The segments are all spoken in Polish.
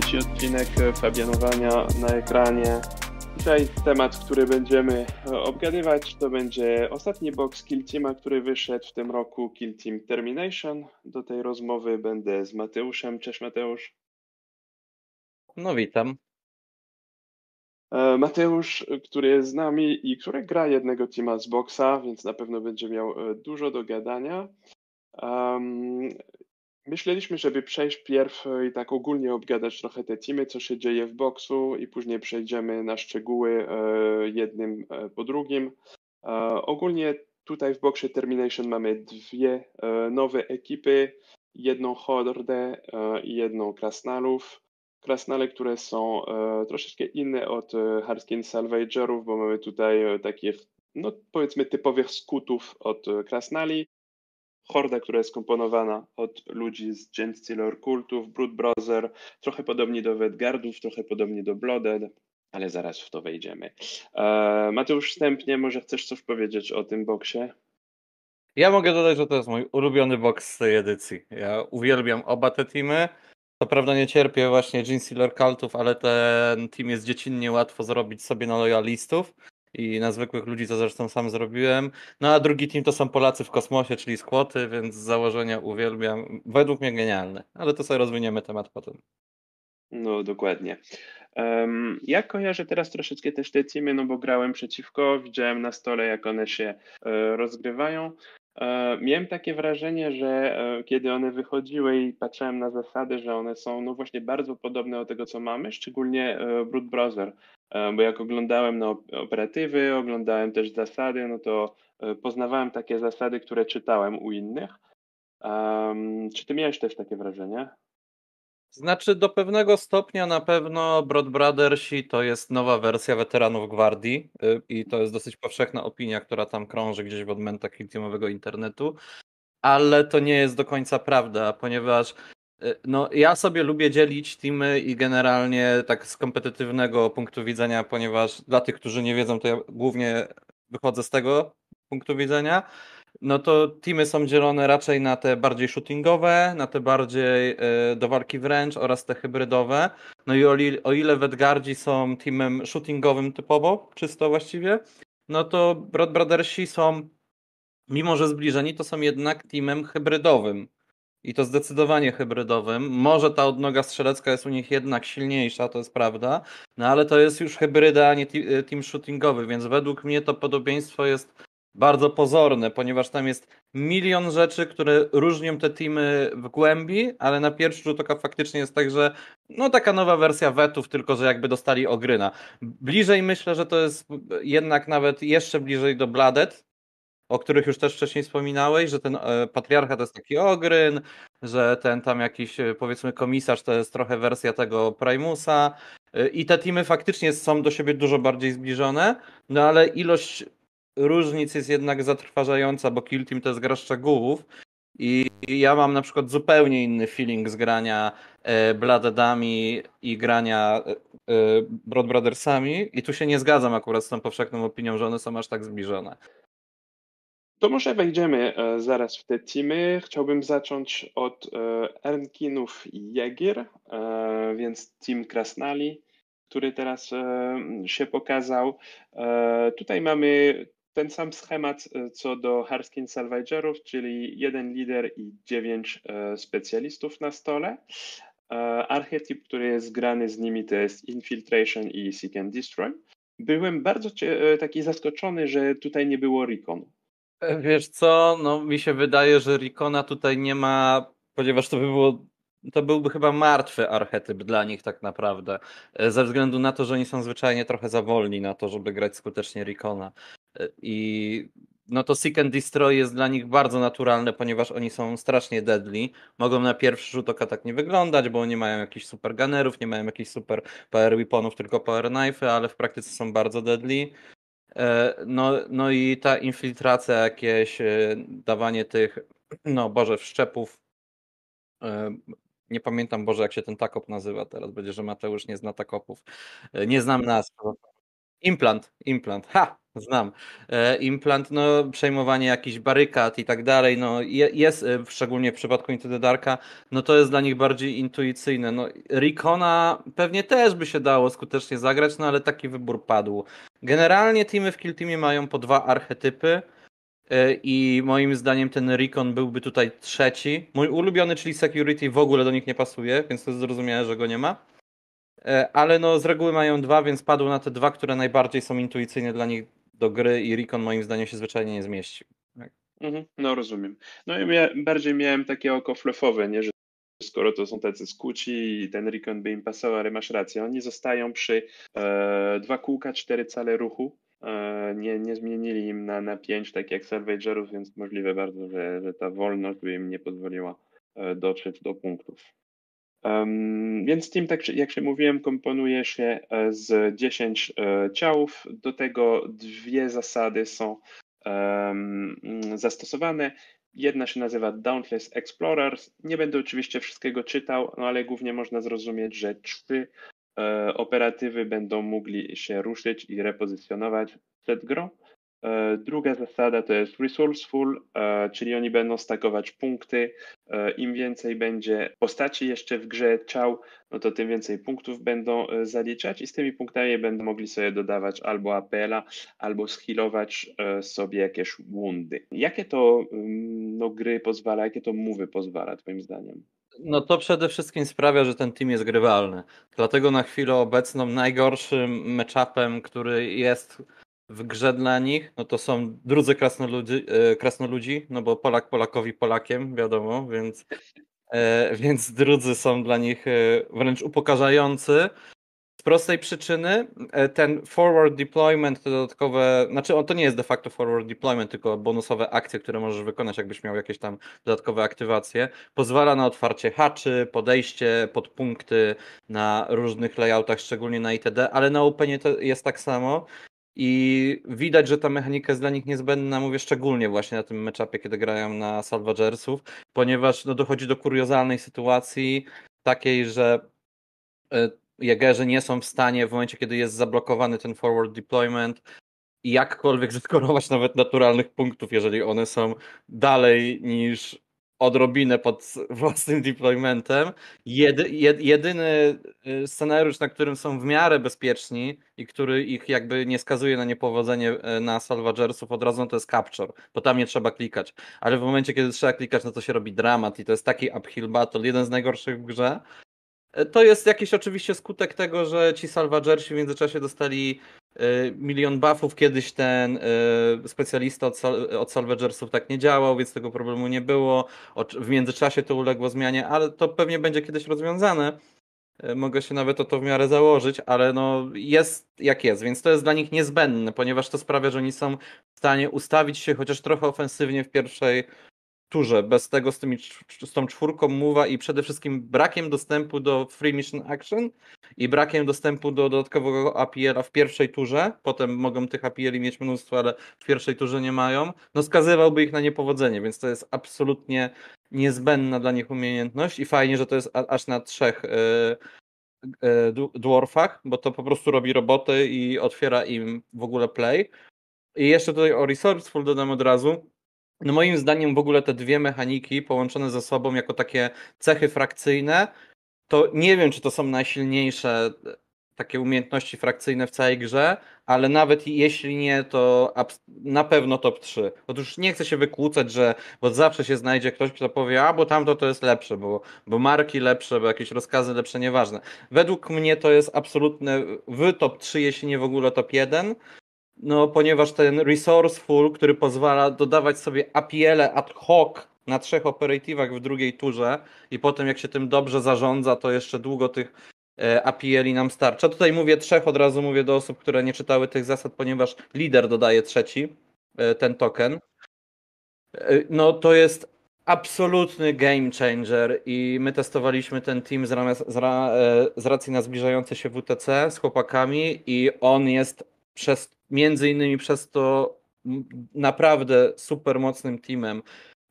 trzeci odcinek e, Fabianowania na ekranie. Dzisiaj temat, który będziemy e, obgadywać, to będzie ostatni box Kill Teama, który wyszedł w tym roku, Kill Team Termination. Do tej rozmowy będę z Mateuszem. Cześć Mateusz. No witam. E, Mateusz, który jest z nami i który gra jednego teama z boxa, więc na pewno będzie miał dużo do gadania. Um, Myśleliśmy, żeby przejść pierw i tak ogólnie obgadać trochę te teamy, co się dzieje w boksu i później przejdziemy na szczegóły e, jednym e, po drugim. E, ogólnie tutaj w boksie Termination mamy dwie nowe ekipy, jedną Hordę i jedną Krasnalów. Krasnale, które są troszeczkę inne od Harskin Salvagerów, bo mamy tutaj takie, no powiedzmy typowych skutów od Krasnali horda, która jest komponowana od ludzi z Gen Stealer Kultów, Brut Brother, trochę podobnie do Wedgardów, trochę podobnie do Blooded, ale zaraz w to wejdziemy. E, Mateusz, wstępnie może chcesz coś powiedzieć o tym boksie? Ja mogę dodać, że to jest mój ulubiony boks z tej edycji. Ja uwielbiam oba te teamy. Co prawda nie cierpię właśnie Jeansy Cultów, ale ten team jest dziecinnie łatwo zrobić sobie na lojalistów i na zwykłych ludzi, co zresztą sam zrobiłem. No a drugi team to są Polacy w kosmosie, czyli skłoty, więc z założenia uwielbiam. Według mnie genialny, ale to sobie rozwiniemy temat potem. No dokładnie. Um, ja kojarzę teraz troszeczkę też te teamy, no bo grałem przeciwko, widziałem na stole jak one się e, rozgrywają. E, miałem takie wrażenie, że e, kiedy one wychodziły i patrzyłem na zasady, że one są no właśnie bardzo podobne do tego, co mamy, szczególnie e, Brute Browser, bo jak oglądałem no, operatywy, oglądałem też zasady, no to poznawałem takie zasady, które czytałem u innych. Um, czy ty miałeś też takie wrażenie? Znaczy do pewnego stopnia na pewno Broad Brothersi to jest nowa wersja weteranów Gwardii y, i to jest dosyć powszechna opinia, która tam krąży gdzieś w odmętach intymowego internetu, ale to nie jest do końca prawda, ponieważ y, no, ja sobie lubię dzielić teamy i generalnie tak z kompetytywnego punktu widzenia, ponieważ dla tych, którzy nie wiedzą, to ja głównie wychodzę z tego punktu widzenia no to teamy są dzielone raczej na te bardziej shootingowe, na te bardziej e, do walki wręcz oraz te hybrydowe. No i o, o ile Wedgardzi są teamem shootingowym typowo, czysto właściwie, no to Broad Brothersi są, mimo że zbliżeni, to są jednak teamem hybrydowym. I to zdecydowanie hybrydowym. Może ta odnoga strzelecka jest u nich jednak silniejsza, to jest prawda, no ale to jest już hybryda, a nie e, team shootingowy, więc według mnie to podobieństwo jest bardzo pozorne, ponieważ tam jest milion rzeczy, które różnią te teamy w głębi, ale na pierwszy rzut oka faktycznie jest tak, że no taka nowa wersja wetów, tylko że jakby dostali ogryna. Bliżej myślę, że to jest jednak nawet jeszcze bliżej do Bladet, o których już też wcześniej wspominałeś, że ten e, patriarcha to jest taki ogryn, że ten tam jakiś e, powiedzmy komisarz to jest trochę wersja tego Primusa e, i te teamy faktycznie są do siebie dużo bardziej zbliżone, no ale ilość różnic jest jednak zatrważająca, bo Kill Team to jest gra szczegółów i ja mam na przykład zupełnie inny feeling z grania e, Bladedami i grania e, e, Broad Brothersami i tu się nie zgadzam akurat z tą powszechną opinią, że one są aż tak zbliżone. To może wejdziemy e, zaraz w te teamy. Chciałbym zacząć od e, Ernkinów i Jegir, więc team Krasnali, który teraz się pokazał. Tutaj mamy ten sam schemat e, co do Harskin Salvagerów, czyli jeden lider i dziewięć e, specjalistów na stole. E, archetyp, który jest grany z nimi, to jest Infiltration i Seek and Destroy. Byłem bardzo taki zaskoczony, że tutaj nie było Rikonu. Wiesz co, no mi się wydaje, że Rikona tutaj nie ma, ponieważ to by było to byłby chyba martwy archetyp dla nich tak naprawdę, ze względu na to, że oni są zwyczajnie trochę za wolni na to, żeby grać skutecznie Rikona. I no to Seek and Destroy jest dla nich bardzo naturalne, ponieważ oni są strasznie deadly. Mogą na pierwszy rzut oka tak nie wyglądać, bo nie mają jakichś super gunnerów, nie mają jakichś super power weaponów, tylko power knife, ale w praktyce są bardzo deadly. E, no, no i ta infiltracja, jakieś e, dawanie tych, no Boże, wszczepów. E, nie pamiętam, Boże, jak się ten takop nazywa teraz. Będzie, że Mateusz nie zna takopów. Nie znam nazw. Implant, implant. Ha! Znam. E, implant, no przejmowanie jakichś barykad i tak dalej, no jest, e, szczególnie w przypadku Into the Darka, no to jest dla nich bardziej intuicyjne. No Rikona pewnie też by się dało skutecznie zagrać, no ale taki wybór padł. Generalnie teamy w Kill Teamie mają po dwa archetypy e, i moim zdaniem ten Rikon byłby tutaj trzeci. Mój ulubiony, czyli Security w ogóle do nich nie pasuje, więc to jest zrozumiałe, że go nie ma ale no z reguły mają dwa, więc padło na te dwa, które najbardziej są intuicyjne dla nich do gry i Recon moim zdaniem się zwyczajnie nie zmieścił. Tak? Mhm, no rozumiem. No i ja bardziej miałem takie oko flefowe, nie, że skoro to są tacy skuci i ten Recon by im pasował, ale masz rację, oni zostają przy e, dwa kółka, cztery cale ruchu, e, nie, nie zmienili im na, na pięć, tak jak Salvagerów, więc możliwe bardzo, że, że ta wolność by im nie pozwoliła e, dotrzeć do punktów. Więc team, tak jak się mówiłem, komponuje się e, z 10 e, ciałów. Do tego dwie zasady są zastosowane. Jedna się nazywa Dauntless Explorer. Nie będę oczywiście wszystkiego czytał, no ale głównie można zrozumieć, że trzy e, operatywy będą mogli się ruszyć i repozycjonować przed grą. E, druga zasada to jest resourceful, e, czyli oni będą stakować punkty. E, Im więcej będzie postaci jeszcze w grze ciał, no to tym więcej punktów będą zaliczać i z tymi punktami będą mogli sobie dodawać albo apela, albo schilować sobie jakieś wundy. Jakie to mm, no, gry pozwala, jakie to mowy pozwala twoim zdaniem? No to przede wszystkim sprawia, że ten team jest grywalny. Dlatego na chwilę obecną najgorszym meczapem, który jest w grze dla nich, no to są drudzy krasnoludzi, e, krasnoludzi no bo Polak Polakowi Polakiem, wiadomo, więc, e, więc drudzy są dla nich e, wręcz upokarzający. Z prostej przyczyny ten forward deployment, dodatkowe, znaczy on to nie jest de facto forward deployment, tylko bonusowe akcje, które możesz wykonać, jakbyś miał jakieś tam dodatkowe aktywacje, pozwala na otwarcie haczy, podejście, podpunkty na różnych layoutach, szczególnie na ITD, ale na Openie to jest tak samo. I widać, że ta mechanika jest dla nich niezbędna, mówię szczególnie właśnie na tym meczapie, kiedy grają na Salvagersów, ponieważ no, dochodzi do kuriozalnej sytuacji, takiej, że e, jagerzy nie są w stanie w momencie, kiedy jest zablokowany ten forward deployment, jakkolwiek zyskorować nawet naturalnych punktów, jeżeli one są dalej niż odrobinę pod własnym deploymentem. Jedy, jed, jedyny y, scenariusz, na którym są w miarę bezpieczni i który ich jakby nie skazuje na niepowodzenie y, na salvagersów od razu, no to jest capture, bo tam nie trzeba klikać. Ale w momencie, kiedy trzeba klikać, no to się robi dramat i to jest taki uphill battle, jeden z najgorszych w grze. Y, to jest jakiś oczywiście skutek tego, że ci salvagersi w międzyczasie dostali Y, milion buffów. Kiedyś ten y, specjalista od, od salvagersów tak nie działał, więc tego problemu nie było. W międzyczasie to uległo zmianie, ale to pewnie będzie kiedyś rozwiązane. Y, mogę się nawet o to w miarę założyć, ale no jest jak jest, więc to jest dla nich niezbędne, ponieważ to sprawia, że oni są w stanie ustawić się chociaż trochę ofensywnie w pierwszej turze. Bez tego z, tymi, z tą czwórką mowa i przede wszystkim brakiem dostępu do free mission action i brakiem dostępu do dodatkowego APL-a w pierwszej turze, potem mogą tych APL-i mieć mnóstwo, ale w pierwszej turze nie mają, no skazywałby ich na niepowodzenie, więc to jest absolutnie niezbędna dla nich umiejętność i fajnie, że to jest aż na trzech y, y, dworfach, dwarfach, bo to po prostu robi roboty i otwiera im w ogóle play. I jeszcze tutaj o Resourceful dodam od razu, no moim zdaniem w ogóle te dwie mechaniki połączone ze sobą jako takie cechy frakcyjne to nie wiem, czy to są najsilniejsze e, takie umiejętności frakcyjne w całej grze, ale nawet jeśli nie, to na pewno top 3. Otóż nie chcę się wykłócać, że bo zawsze się znajdzie ktoś, kto powie, a bo tamto to jest lepsze, bo, bo marki lepsze, bo jakieś rozkazy lepsze, nieważne. Według mnie to jest absolutne w top 3, jeśli nie w ogóle top 1. No, ponieważ ten resourceful, który pozwala dodawać sobie apl e ad hoc na trzech operatywach w drugiej turze i potem jak się tym dobrze zarządza, to jeszcze długo tych e, APL-i nam starcza. Tutaj mówię trzech, od razu mówię do osób, które nie czytały tych zasad, ponieważ lider dodaje trzeci, e, ten token. E, no to jest absolutny game changer i my testowaliśmy ten team z, z, ra, z racji na zbliżające się WTC z chłopakami i on jest przez, między innymi przez to naprawdę super mocnym teamem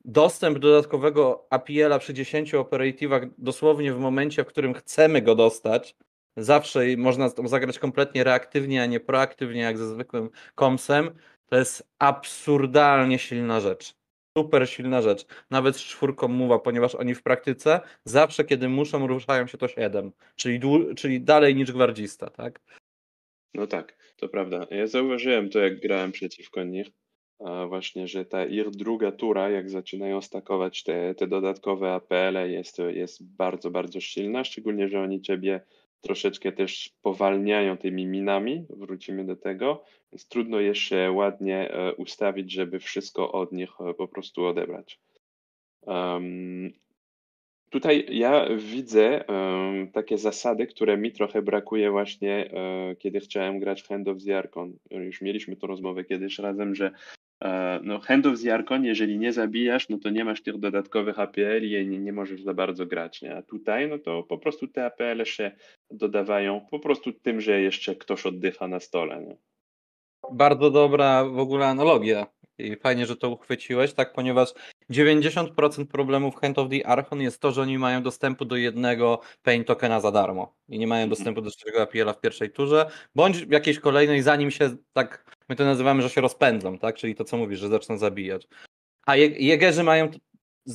dostęp do dodatkowego apl a przy 10 operatywach dosłownie w momencie, w którym chcemy go dostać. Zawsze można zagrać kompletnie reaktywnie, a nie proaktywnie, jak ze zwykłym komsem. To jest absurdalnie silna rzecz. Super silna rzecz. Nawet z czwórką mowa, ponieważ oni w praktyce zawsze, kiedy muszą, ruszają się to 7, czyli, czyli dalej niż gwardzista, tak? No tak, to prawda. Ja zauważyłem to, jak grałem przeciwko nich właśnie, że ta ich druga tura, jak zaczynają stakować te, te dodatkowe apele, jest, jest bardzo, bardzo silna, szczególnie, że oni ciebie troszeczkę też powalniają tymi minami, wrócimy do tego, więc trudno jeszcze się ładnie e, ustawić, żeby wszystko od nich e, po prostu odebrać. Um, tutaj ja widzę um, takie zasady, które mi trochę brakuje właśnie, um, kiedy chciałem grać Hand of the Archon. Już mieliśmy tę rozmowę kiedyś razem, że E, no, of the Archon, jeżeli nie zabijasz, no to nie masz tych dodatkowych APL i nie, nie możesz za bardzo grać. Nie? A tutaj, no to po prostu te APL się dodawają po prostu tym, że jeszcze ktoś oddycha na stole. Nie? Bardzo dobra w ogóle analogia. I fajnie, że to uchwyciłeś, tak, ponieważ 90% problemów Hand of the Archon jest to, że oni mają dostępu do jednego paint tokena za darmo i nie mają dostępu do trzeciego APL-a w pierwszej turze, bądź w jakiejś kolejnej, zanim się tak My to nazywamy, że się rozpędzą, tak? Czyli to, co mówisz, że zaczną zabijać. A je jegerzy mają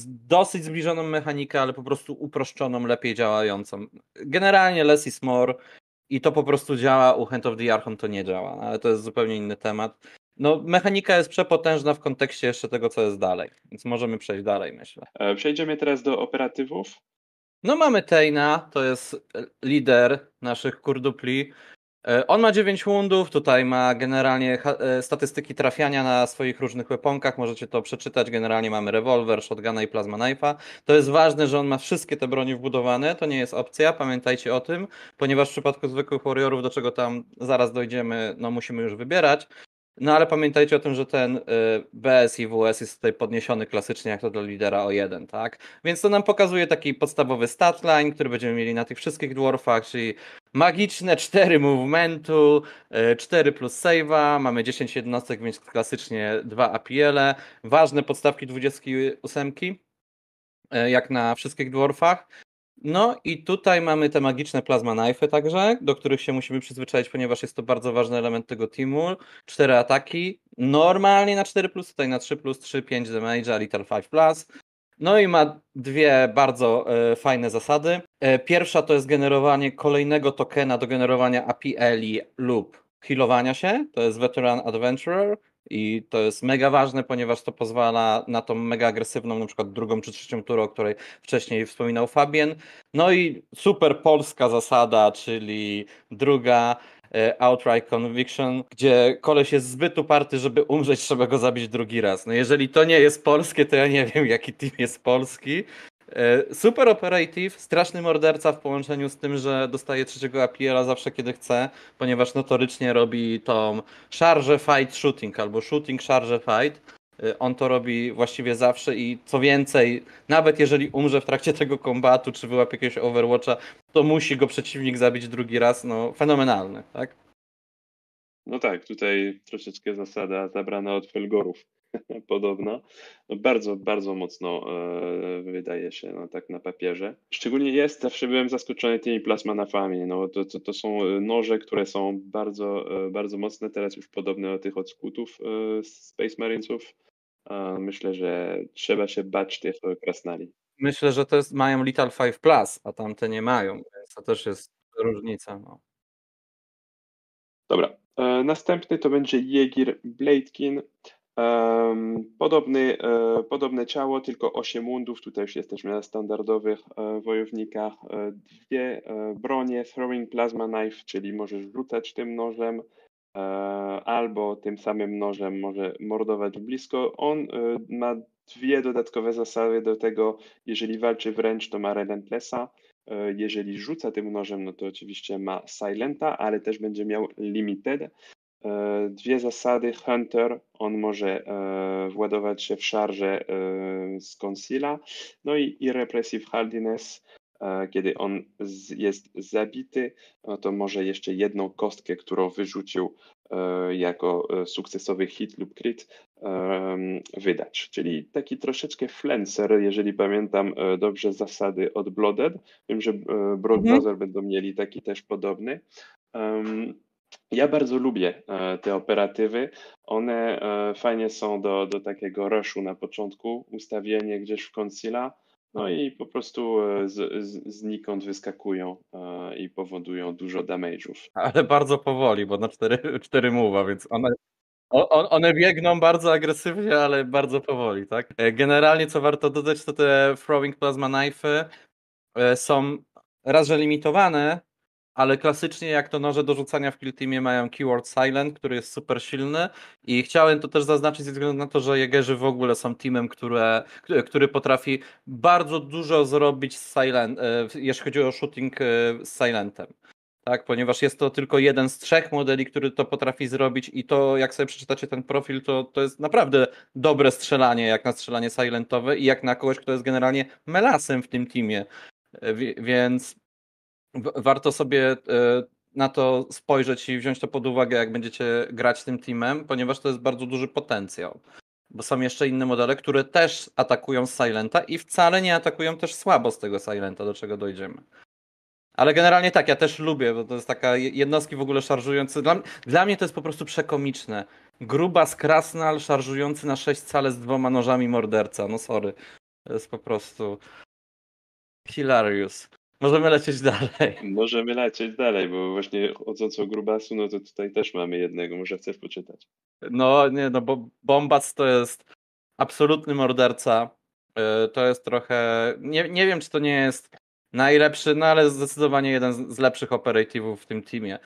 dosyć zbliżoną mechanikę, ale po prostu uproszczoną, lepiej działającą. Generalnie less is more i to po prostu działa, u Hand of the Archon to nie działa, ale to jest zupełnie inny temat. No, mechanika jest przepotężna w kontekście jeszcze tego, co jest dalej, więc możemy przejść dalej, myślę. E, przejdziemy teraz do operatywów. No mamy Tejna, to jest lider naszych kurdupli, E, on ma 9 mundów, tutaj ma generalnie e, statystyki trafiania na swoich różnych łeponkach. możecie to przeczytać, generalnie mamy rewolwer, shotguna i plasma knife'a. To jest ważne, że on ma wszystkie te broni wbudowane, to nie jest opcja, pamiętajcie o tym, ponieważ w przypadku zwykłych warriorów, do czego tam zaraz dojdziemy, no musimy już wybierać, no ale pamiętajcie o tym, że ten y, BS i WS jest tutaj podniesiony klasycznie jak to dla lidera o jeden, tak? Więc to nam pokazuje taki podstawowy statline, który będziemy mieli na tych wszystkich dwarfach, czyli magiczne 4 movementu, 4 y, plus save'a, mamy 10 jednostek, więc klasycznie 2 APL-e, ważne podstawki 28 y, jak na wszystkich dwarfach. No i tutaj mamy te magiczne plazma knife także, do których się musimy przyzwyczaić, ponieważ jest to bardzo ważny element tego teamu. Cztery ataki, normalnie na 4+, plus, tutaj na 3+, plus, 3, 5 damage, a little 5+. Plus. No i ma dwie bardzo e, fajne zasady. E, pierwsza to jest generowanie kolejnego tokena do generowania APLi lub healowania się, to jest Veteran Adventurer, i to jest mega ważne, ponieważ to pozwala na, tą mega agresywną, na przykład drugą czy trzecią turę, o której wcześniej wspominał Fabien. No i super polska zasada, czyli druga e, outright conviction, gdzie koleś jest zbyt uparty, żeby umrzeć, trzeba go zabić drugi raz. No jeżeli to nie jest polskie, to ja nie wiem, jaki team jest polski. E, super operative, straszny morderca w połączeniu z tym, że dostaje trzeciego APL-a zawsze kiedy chce, ponieważ notorycznie robi tą charge fight shooting albo shooting charge fight. E, on to robi właściwie zawsze i co więcej, nawet jeżeli umrze w trakcie tego kombatu, czy wyłapie jakiegoś Overwatcha, to musi go przeciwnik zabić drugi raz. No, fenomenalny, tak? No tak, tutaj troszeczkę zasada zabrana od Felgorów. podobna. No bardzo, bardzo mocno e, wydaje się no, tak na papierze. Szczególnie jest, zawsze byłem zaskoczony tymi plasmanafami. No, to, to, to są e, noże, które są bardzo, e, bardzo mocne, teraz już podobne do tych od skutów e, Space Marinesów. myślę, że trzeba się bać tych e, krasnali. Myślę, że to jest, mają Little Five Plus, a tamte nie mają, więc to też jest różnica. No. Dobra. E, następny to będzie Jegir Bladekin. Podobny, e, podobne ciało, tylko 8 mundów, tutaj już jesteśmy na standardowych e, wojownikach, e, dwie bronie, throwing plasma knife, czyli możesz rzucać tym nożem, albo tym samym nożem może mordować blisko. On ma dwie dodatkowe zasady do tego, jeżeli walczy wręcz, to ma relentlessa, jeżeli rzuca tym nożem, no to oczywiście ma silenta, ale też będzie miał limited, E, dwie zasady. Hunter, on może e, władować się w szarże e, z konsila, no i, irrepressive Repressive Hardiness, kiedy on jest zabity, no to może jeszcze jedną kostkę, którą wyrzucił jako sukcesowy hit lub crit wydać. Czyli taki troszeczkę flenser, jeżeli pamiętam dobrze zasady od Blooded. Wiem, że Broadbrother mhm. będą mieli taki też podobny. Ja bardzo lubię e, te operatywy. One e, fajnie są do, do takiego rushu na początku, ustawienie gdzieś w konsila, no i po prostu e, z, z, znikąd wyskakują i powodują dużo damage'ów. Ale bardzo powoli, bo na 4, cztery move'a, więc one, on, one biegną bardzo agresywnie, ale bardzo powoli, tak? Generalnie co warto dodać, to te throwing plasma knife są raz, że limitowane, ale klasycznie jak to noże do rzucania w Kill Teamie mają keyword silent, który jest super silny i chciałem to też zaznaczyć ze względu na to, że Jegerzy w ogóle są teamem, które, który potrafi bardzo dużo zrobić z silent, e, jeśli chodzi o shooting e, z silentem. Tak, ponieważ jest to tylko jeden z trzech modeli, który to potrafi zrobić i to jak sobie przeczytacie ten profil, to, to jest naprawdę dobre strzelanie, jak na strzelanie silentowe i jak na kogoś, kto jest generalnie melasem w tym teamie. E, więc warto sobie e, na to spojrzeć i wziąć to pod uwagę, jak będziecie grać tym teamem, ponieważ to jest bardzo duży potencjał. Bo są jeszcze inne modele, które też atakują Silenta i wcale nie atakują też słabo z tego Silenta, do czego dojdziemy. Ale generalnie tak, ja też lubię, bo to jest taka jednostki w ogóle szarżujące. Dla, dla mnie to jest po prostu przekomiczne. Gruba skrasnal szarżujący na sześć cale z dwoma nożami morderca. No sorry. To jest po prostu Hilarius. Możemy lecieć dalej. Możemy lecieć dalej, bo właśnie chodząc o grubasu, no to tutaj też mamy jednego, może chcesz poczytać. No nie, no bo Bombac to jest absolutny morderca. Y, to jest trochę, nie, nie wiem czy to nie jest najlepszy, no ale zdecydowanie jeden z lepszych operatywów w tym teamie.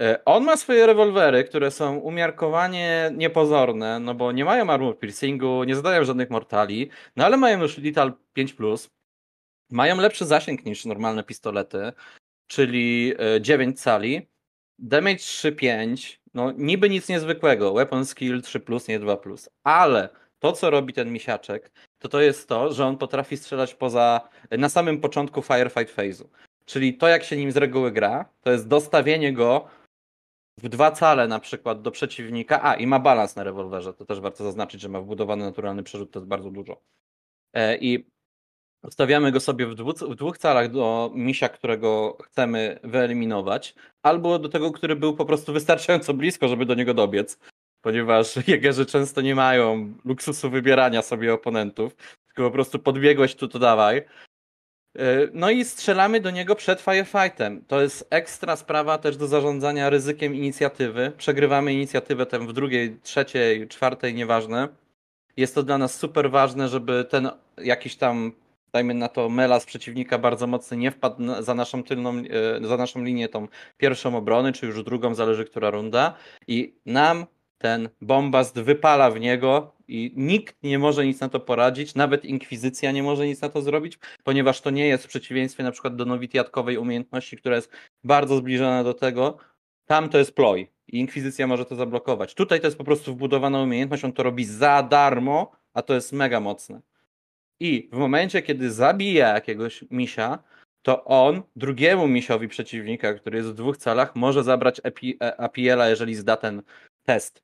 Y, on ma swoje rewolwery, które są umiarkowanie niepozorne, no bo nie mają armor piercingu, nie zadają żadnych mortali, no ale mają już Little 5+, mają lepszy zasięg niż normalne pistolety, czyli 9 e, cali, damage 3,5, no niby nic niezwykłego, weapon skill 3+, plus, nie 2+, plus, ale to co robi ten misiaczek, to to jest to, że on potrafi strzelać poza, e, na samym początku firefight phase'u. Czyli to jak się nim z reguły gra, to jest dostawienie go w dwa cale na przykład do przeciwnika, a i ma balans na rewolwerze, to też warto zaznaczyć, że ma wbudowany naturalny przerzut, to jest bardzo dużo. E, I Ustawiamy go sobie w dwóch, w dwóch calach do misia, którego chcemy wyeliminować, albo do tego, który był po prostu wystarczająco blisko, żeby do niego dobiec, ponieważ jegerzy często nie mają luksusu wybierania sobie oponentów, tylko po prostu podbiegłeś tu, to dawaj. E, no i strzelamy do niego przed firefightem. To jest ekstra sprawa też do zarządzania ryzykiem inicjatywy. Przegrywamy inicjatywę tę w drugiej, trzeciej, czwartej, nieważne. Jest to dla nas super ważne, żeby ten jakiś tam dajmy na to Melas przeciwnika bardzo mocny nie wpadł za naszą tylną, e, za naszą linię tą pierwszą obrony, czy już drugą, zależy która runda i nam ten bombast wypala w niego i nikt nie może nic na to poradzić, nawet inkwizycja nie może nic na to zrobić, ponieważ to nie jest w przeciwieństwie na przykład do nowitiatkowej umiejętności, która jest bardzo zbliżona do tego. Tam to jest ploj i inkwizycja może to zablokować. Tutaj to jest po prostu wbudowana umiejętność, on to robi za darmo, a to jest mega mocne. I w momencie, kiedy zabija jakiegoś misia, to on drugiemu misiowi przeciwnika, który jest w dwóch celach, może zabrać e, APL-a, jeżeli zda ten test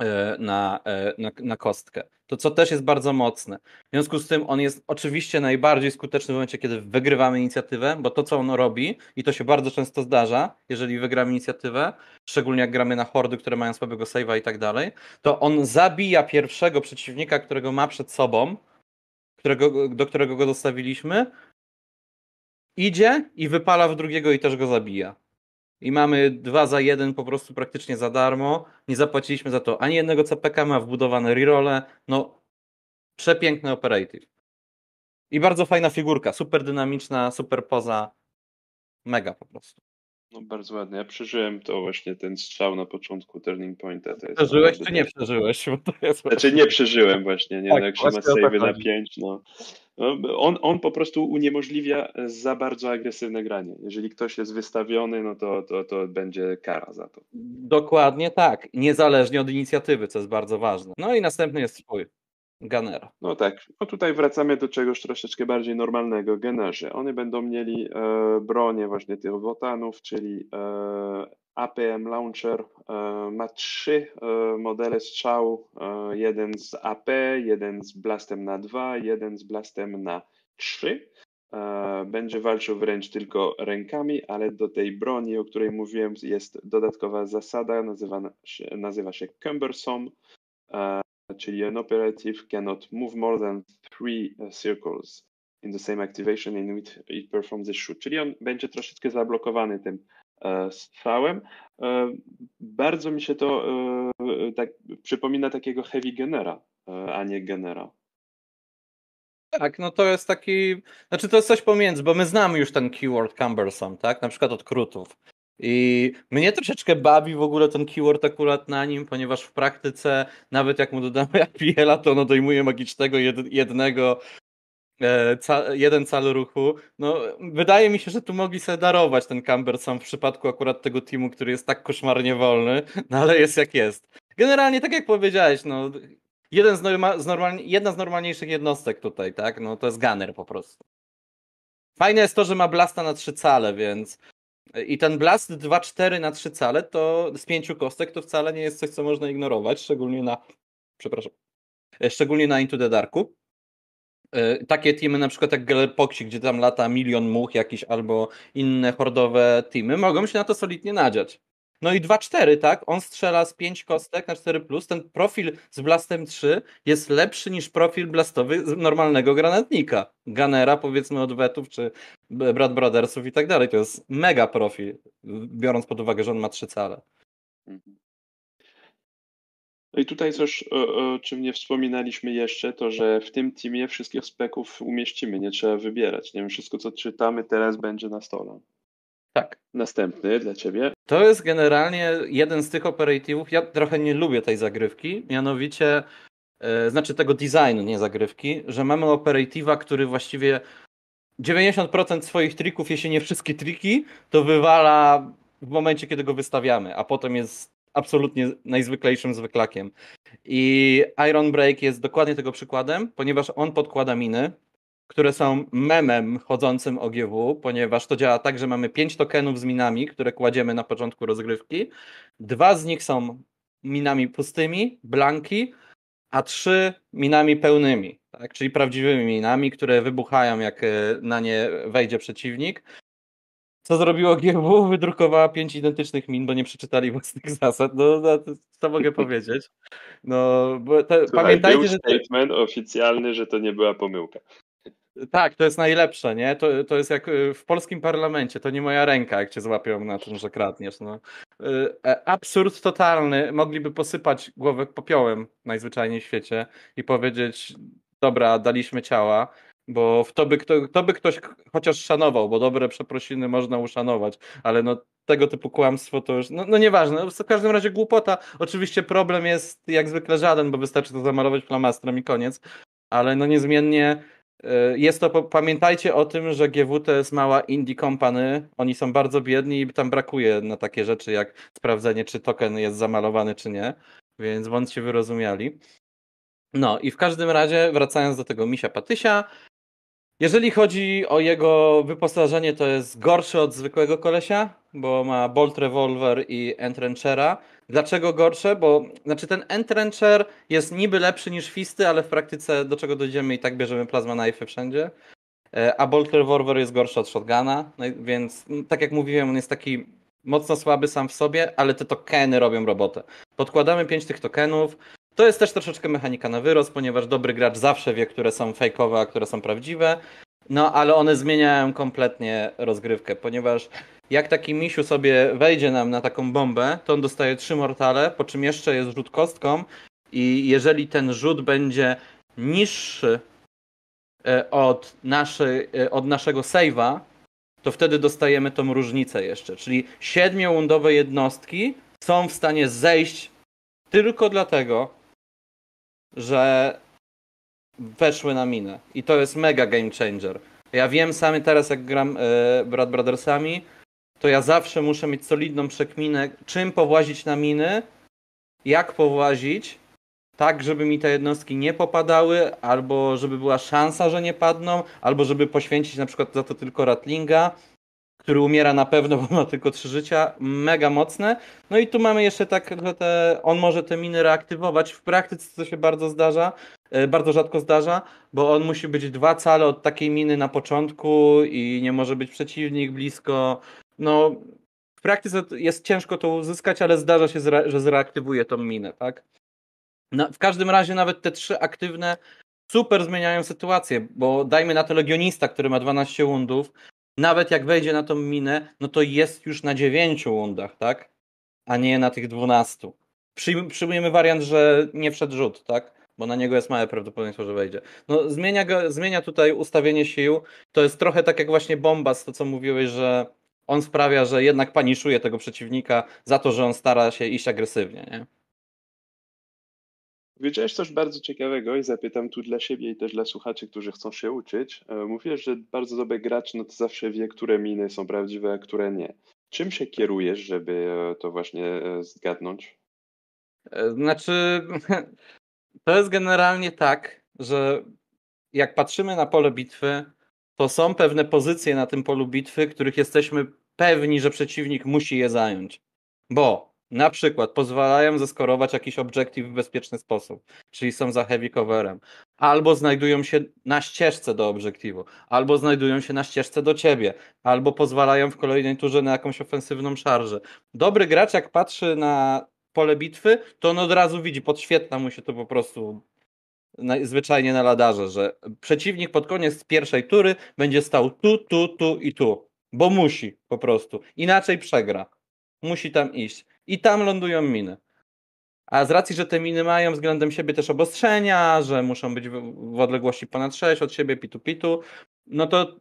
e, na, e, na, na kostkę. To co też jest bardzo mocne. W związku z tym on jest oczywiście najbardziej skuteczny w momencie, kiedy wygrywamy inicjatywę, bo to co on robi, i to się bardzo często zdarza, jeżeli wygramy inicjatywę, szczególnie jak gramy na hordy, które mają słabego save'a i tak dalej, to on zabija pierwszego przeciwnika, którego ma przed sobą, którego, do którego go dostawiliśmy, idzie i wypala w drugiego i też go zabija. I mamy dwa za jeden po prostu praktycznie za darmo. Nie zapłaciliśmy za to ani jednego CPK, ma wbudowane rerolle. No, przepiękny operative. I bardzo fajna figurka, super dynamiczna, super poza, mega po prostu. No bardzo ładnie. Ja przeżyłem to właśnie ten strzał na początku Turning Pointa. To jest przeżyłeś czy nie przeżyłeś? Bo to jest... Znaczy nie przeżyłem właśnie, nie? Tak, no, jak się ma save na 5, no. no. on, on po prostu uniemożliwia e, za bardzo agresywne granie. Jeżeli ktoś jest wystawiony, no to, to, to będzie kara za to. Dokładnie tak. Niezależnie od inicjatywy, co jest bardzo ważne. No i następny jest twój. Gunnera. No tak, no tutaj wracamy do czegoś troszeczkę bardziej normalnego, Gunnerzy. Oni będą mieli e, bronię właśnie tych wotanów, czyli e, APM Launcher e, ma trzy e, modele strzału, e, jeden z AP, jeden z blastem na 2, jeden z blastem na 3. E, będzie walczył wręcz tylko rękami, ale do tej broni, o której mówiłem, jest dodatkowa zasada, nazywa, nazywa się cumbersome czyli an operative cannot move more than three uh, circles in the same activation in which it performs the shoot. Czyli on będzie troszeczkę zablokowany tym e, strzałem. E, bardzo mi się to e, tak przypomina takiego heavy genera, a nie genera. Tak, no to jest taki, znaczy to jest coś pomiędzy, bo my znamy już ten keyword cumbersome, tak, na przykład od krutów. I mnie troszeczkę bawi w ogóle ten keyword akurat na nim, ponieważ w praktyce, nawet jak mu dodamy APL-a, to ono dojmuje magicznego jednego e, jeden cal ruchu. No, wydaje mi się, że tu mogli sobie darować ten camber sam w przypadku akurat tego teamu, który jest tak koszmarnie wolny, no ale jest jak jest. Generalnie, tak jak powiedziałeś, no, jeden z, z jedna z normalniejszych jednostek tutaj, tak? No, to jest gunner po prostu. Fajne jest to, że ma blasta na trzy cale, więc i ten blast 2-4 na 3 cale to z pięciu kostek to wcale nie jest coś, co można ignorować, szczególnie na. Przepraszam. E, szczególnie na Into the Darku. E, takie teamy na przykład jak Galerpoxi, gdzie tam lata milion much jakiś albo inne hordowe teamy, mogą się na to solidnie nadziać. No i 2-4, tak? On strzela z 5 kostek na 4. Ten profil z Blastem 3 jest lepszy niż profil blastowy normalnego granatnika. Ganera, powiedzmy, od Wetów czy Brad Brothersów i tak dalej. To jest mega profil, biorąc pod uwagę, że on ma 3 cale. Mhm. No i tutaj coś, o, o, czym nie wspominaliśmy jeszcze, to że w tym teamie wszystkich speków umieścimy, nie trzeba wybierać. Nie wiem, wszystko co czytamy teraz będzie na stole. Tak. Następny dla ciebie. To jest generalnie jeden z tych operatywów. Ja trochę nie lubię tej zagrywki, mianowicie yy, znaczy tego designu, nie zagrywki, że mamy operatywa, który właściwie 90% swoich trików, jeśli nie wszystkie triki, to wywala w momencie, kiedy go wystawiamy, a potem jest absolutnie najzwyklejszym zwyklakiem. I Iron Break jest dokładnie tego przykładem, ponieważ on podkłada miny, które są memem chodzącym o GW, ponieważ to działa tak, że mamy pięć tokenów z minami, które kładziemy na początku rozgrywki. Dwa z nich są minami pustymi, blanki, a trzy minami pełnymi, tak? czyli prawdziwymi minami, które wybuchają, jak e, na nie wejdzie przeciwnik. Co zrobiło GW? Wydrukowała pięć identycznych min, bo nie przeczytali własnych zasad. No, no co mogę powiedzieć? No, te, Słuchaj, pamiętajcie, był że. statement oficjalny, że to nie była pomyłka. Tak, to jest najlepsze, nie? To, to jest jak y, w polskim parlamencie, to nie moja ręka, jak cię złapią na tym, że kradniesz. No. Y, e, absurd totalny. Mogliby posypać głowę popiołem najzwyczajniej w świecie i powiedzieć, dobra, daliśmy ciała, bo w to by, kto, to by ktoś chociaż szanował, bo dobre przeprosiny można uszanować, ale no tego typu kłamstwo to już, no, no nieważne, w każdym razie głupota. Oczywiście problem jest jak zwykle żaden, bo wystarczy to zamalować flamastrem i koniec, ale no niezmiennie E, jest to, pamiętajcie o tym, że GW to jest mała indie company, oni są bardzo biedni i tam brakuje na takie rzeczy jak sprawdzenie, czy token jest zamalowany, czy nie, więc bądźcie wyrozumiali. No i w każdym razie, wracając do tego misia Patysia, jeżeli chodzi o jego wyposażenie, to jest gorsze od zwykłego kolesia, bo ma Bolt Revolver i Entrenchera. Dlaczego gorsze? Bo znaczy ten Entrencher jest niby lepszy niż Fisty, ale w praktyce do czego dojdziemy i tak bierzemy Plasma Knife wszędzie. E, a Bolt Revolver jest gorszy od Shotguna, no więc no, tak jak mówiłem, on jest taki mocno słaby sam w sobie, ale te tokeny robią robotę. Podkładamy pięć tych tokenów. To jest też troszeczkę mechanika na wyrost, ponieważ dobry gracz zawsze wie, które są fejkowe, a które są prawdziwe. No, ale one zmieniają kompletnie rozgrywkę, ponieważ jak taki misiu sobie wejdzie nam na taką bombę, to on dostaje trzy mortale, po czym jeszcze jest rzut kostką i jeżeli ten rzut będzie niższy e, od, naszy, e, od naszego save'a, to wtedy dostajemy tą różnicę jeszcze. Czyli siedmiorundowe jednostki są w stanie zejść tylko dlatego, że weszły na minę. I to jest mega game changer. Ja wiem sami teraz, jak gram e, Brad Brothersami, to ja zawsze muszę mieć solidną przekminę, czym powłazić na miny, jak powłazić, tak żeby mi te jednostki nie popadały, albo żeby była szansa, że nie padną, albo żeby poświęcić na przykład za to tylko Ratlinga, który umiera na pewno, bo ma tylko trzy życia, mega mocne. No i tu mamy jeszcze tak, że te, on może te miny reaktywować. W praktyce to się bardzo zdarza, e, bardzo rzadko zdarza, bo on musi być dwa cale od takiej miny na początku i nie może być przeciwnik blisko, no w praktyce jest ciężko to uzyskać, ale zdarza się, że zreaktywuje tą minę, tak? No, w każdym razie nawet te trzy aktywne super zmieniają sytuację, bo dajmy na to legionista, który ma 12 rundów, nawet jak wejdzie na tą minę, no to jest już na 9 rundach, tak? A nie na tych 12. Przyjmujemy wariant, że nie wszedł rzut, tak? Bo na niego jest małe prawdopodobieństwo, że wejdzie. No, zmienia, go, zmienia tutaj ustawienie sił. To jest trochę tak jak właśnie bomba, to co mówiłeś, że on sprawia, że jednak paniszuje tego przeciwnika za to, że on stara się iść agresywnie. Nie? coś bardzo ciekawego i zapytam tu dla siebie i też dla słuchaczy, którzy chcą się uczyć. E, Mówisz, że bardzo dobry gracz no to zawsze wie, które miny są prawdziwe, a które nie. Czym się kierujesz, żeby e, to właśnie e, zgadnąć? Znaczy, to jest generalnie tak, że jak patrzymy na pole bitwy, to są pewne pozycje na tym polu bitwy, których jesteśmy pewni, że przeciwnik musi je zająć. Bo na przykład pozwalają zeskorować jakiś obiektyw w bezpieczny sposób, czyli są za heavy coverem, albo znajdują się na ścieżce do obiektywu, albo znajdują się na ścieżce do ciebie, albo pozwalają w kolejnej turze na jakąś ofensywną szarżę. Dobry gracz, jak patrzy na pole bitwy, to on od razu widzi, podświetla mu się to po prostu na, zwyczajnie na ladarze, że przeciwnik pod koniec pierwszej tury będzie stał tu, tu, tu i tu, bo musi po prostu. Inaczej przegra. Musi tam iść. I tam lądują miny. A z racji, że te miny mają względem siebie też obostrzenia, że muszą być w, w odległości ponad 6 od siebie, pitu pitu, no to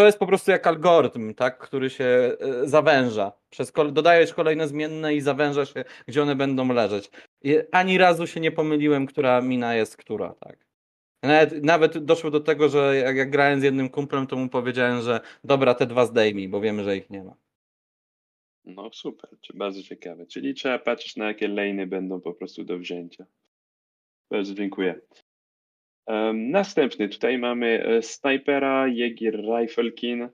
to jest po prostu jak algorytm, tak, który się e, zawęża. Przez kole, dodajesz kolejne zmienne i zawęża się, gdzie one będą leżeć. I ani razu się nie pomyliłem, która mina jest która, tak. Nawet, nawet, doszło do tego, że jak, jak, grałem z jednym kumplem, to mu powiedziałem, że dobra, te dwa zdejmij, bo wiemy, że ich nie ma. No super, bardzo ciekawe. Czyli trzeba patrzeć na jakie lejny będą po prostu do wzięcia. Bardzo dziękuję. Następny, tutaj mamy e, snajpera Jaeger Riflekin.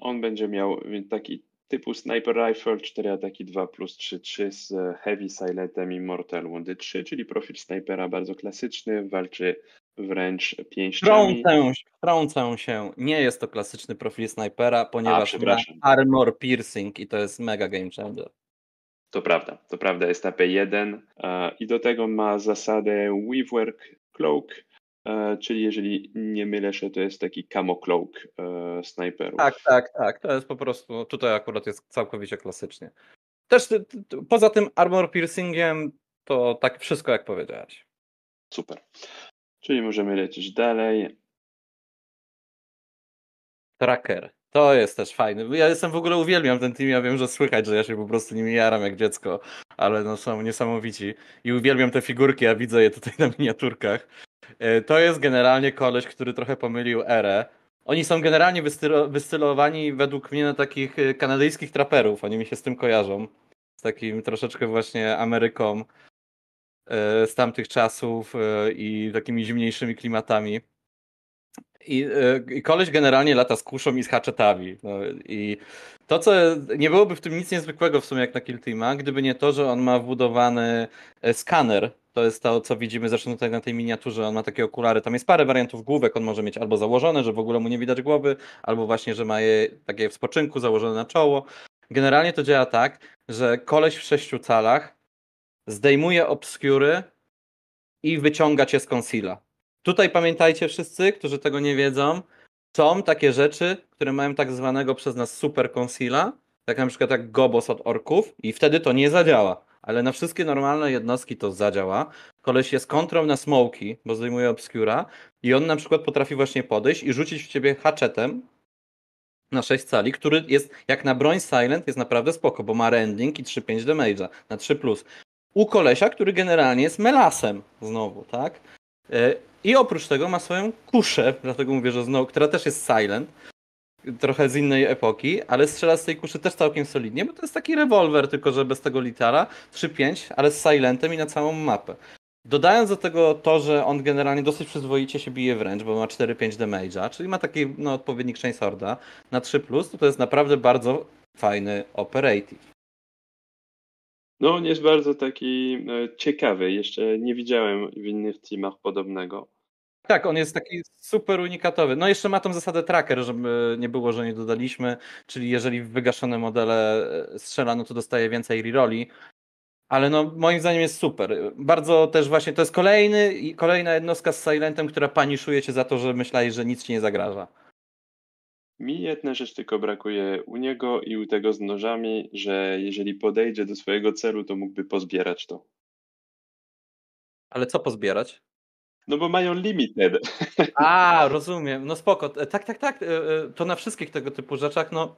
On będzie miał taki typu Sniper Rifle, 4 ataki 2 plus 3, 3 z Heavy Silentem i Mortal Woundy 3, czyli profil snajpera bardzo klasyczny, walczy wręcz pięściami. Trącę, trącę się, nie jest to klasyczny profil snajpera, ponieważ A, ma armor piercing i to jest mega game changer. To prawda, to prawda, jest AP1 e, i do tego ma zasadę Weavework Cloak, E, czyli jeżeli nie mylę się, to jest taki kamokloak e, snajperów. Tak, tak, tak. To jest po prostu, tutaj akurat jest całkowicie klasycznie. Też ty, ty, poza tym armor piercingiem to tak wszystko jak powiedziałeś. Super. Czyli możemy lecieć dalej. Tracker. To jest też fajny. Ja jestem w ogóle uwielbiam ten team. Ja wiem, że słychać, że ja się po prostu nimi jaram jak dziecko, ale no są niesamowici. I uwielbiam te figurki, ja widzę je tutaj na miniaturkach. E, to jest generalnie koleś, który trochę pomylił erę. Oni są generalnie wystylowani według mnie na takich e, kanadyjskich traperów. Oni mi się z tym kojarzą. Z takim troszeczkę właśnie Ameryką e, z tamtych czasów i takimi zimniejszymi klimatami. I, e, I, koleś generalnie lata z kuszą i z haczetami. No, I to, co nie byłoby w tym nic niezwykłego w sumie jak na Kill gdyby nie to, że on ma wbudowany e, skaner. To jest to, co widzimy zresztą tutaj na tej miniaturze. On ma takie okulary. Tam jest parę wariantów główek. On może mieć albo założone, że w ogóle mu nie widać głowy, albo właśnie, że ma je takie w spoczynku założone na czoło. Generalnie to działa tak, że koleś w sześciu calach zdejmuje obskury i wyciąga cię z conceala. Tutaj pamiętajcie wszyscy, którzy tego nie wiedzą, są takie rzeczy, które mają tak zwanego przez nas super concealer, tak na przykład jak gobos od orków i wtedy to nie zadziała. Ale na wszystkie normalne jednostki to zadziała. Koleś jest kontrą na smoki, bo zajmuje obskura i on na przykład potrafi właśnie podejść i rzucić w ciebie haczetem na 6 cali, który jest jak na broń silent jest naprawdę spoko, bo ma rending i 3-5 damage'a na 3+. Plus. U kolesia, który generalnie jest melasem znowu, tak? E, I oprócz tego ma swoją kuszę, dlatego mówię, że znowu, która też jest silent, trochę z innej epoki, ale strzela z tej kuszy też całkiem solidnie, bo to jest taki rewolwer, tylko że bez tego litara, 3-5, ale z silentem i na całą mapę. Dodając do tego to, że on generalnie dosyć przyzwoicie się bije wręcz, bo ma 4-5 damage'a, czyli ma taki no, odpowiednik chainsorda na 3+, to, to jest naprawdę bardzo fajny operative. No on jest bardzo taki e, ciekawy, jeszcze nie widziałem w innych teamach podobnego. Tak, on jest taki super unikatowy. No jeszcze ma tą zasadę tracker, żeby nie było, że nie dodaliśmy, czyli jeżeli w wygaszone modele e, strzela, no to dostaje więcej rerolli, ale no moim zdaniem jest super. Bardzo też właśnie, to jest kolejny, kolejna jednostka z Silentem, która paniszuje cię za to, że myślałeś, że nic ci nie zagraża. Mi jedna rzecz tylko brakuje u niego i u tego z nożami, że jeżeli podejdzie do swojego celu, to mógłby pozbierać to. Ale co pozbierać? No bo mają limit. A, rozumiem. No spoko. E, tak, tak, tak. E, e, to na wszystkich tego typu rzeczach, no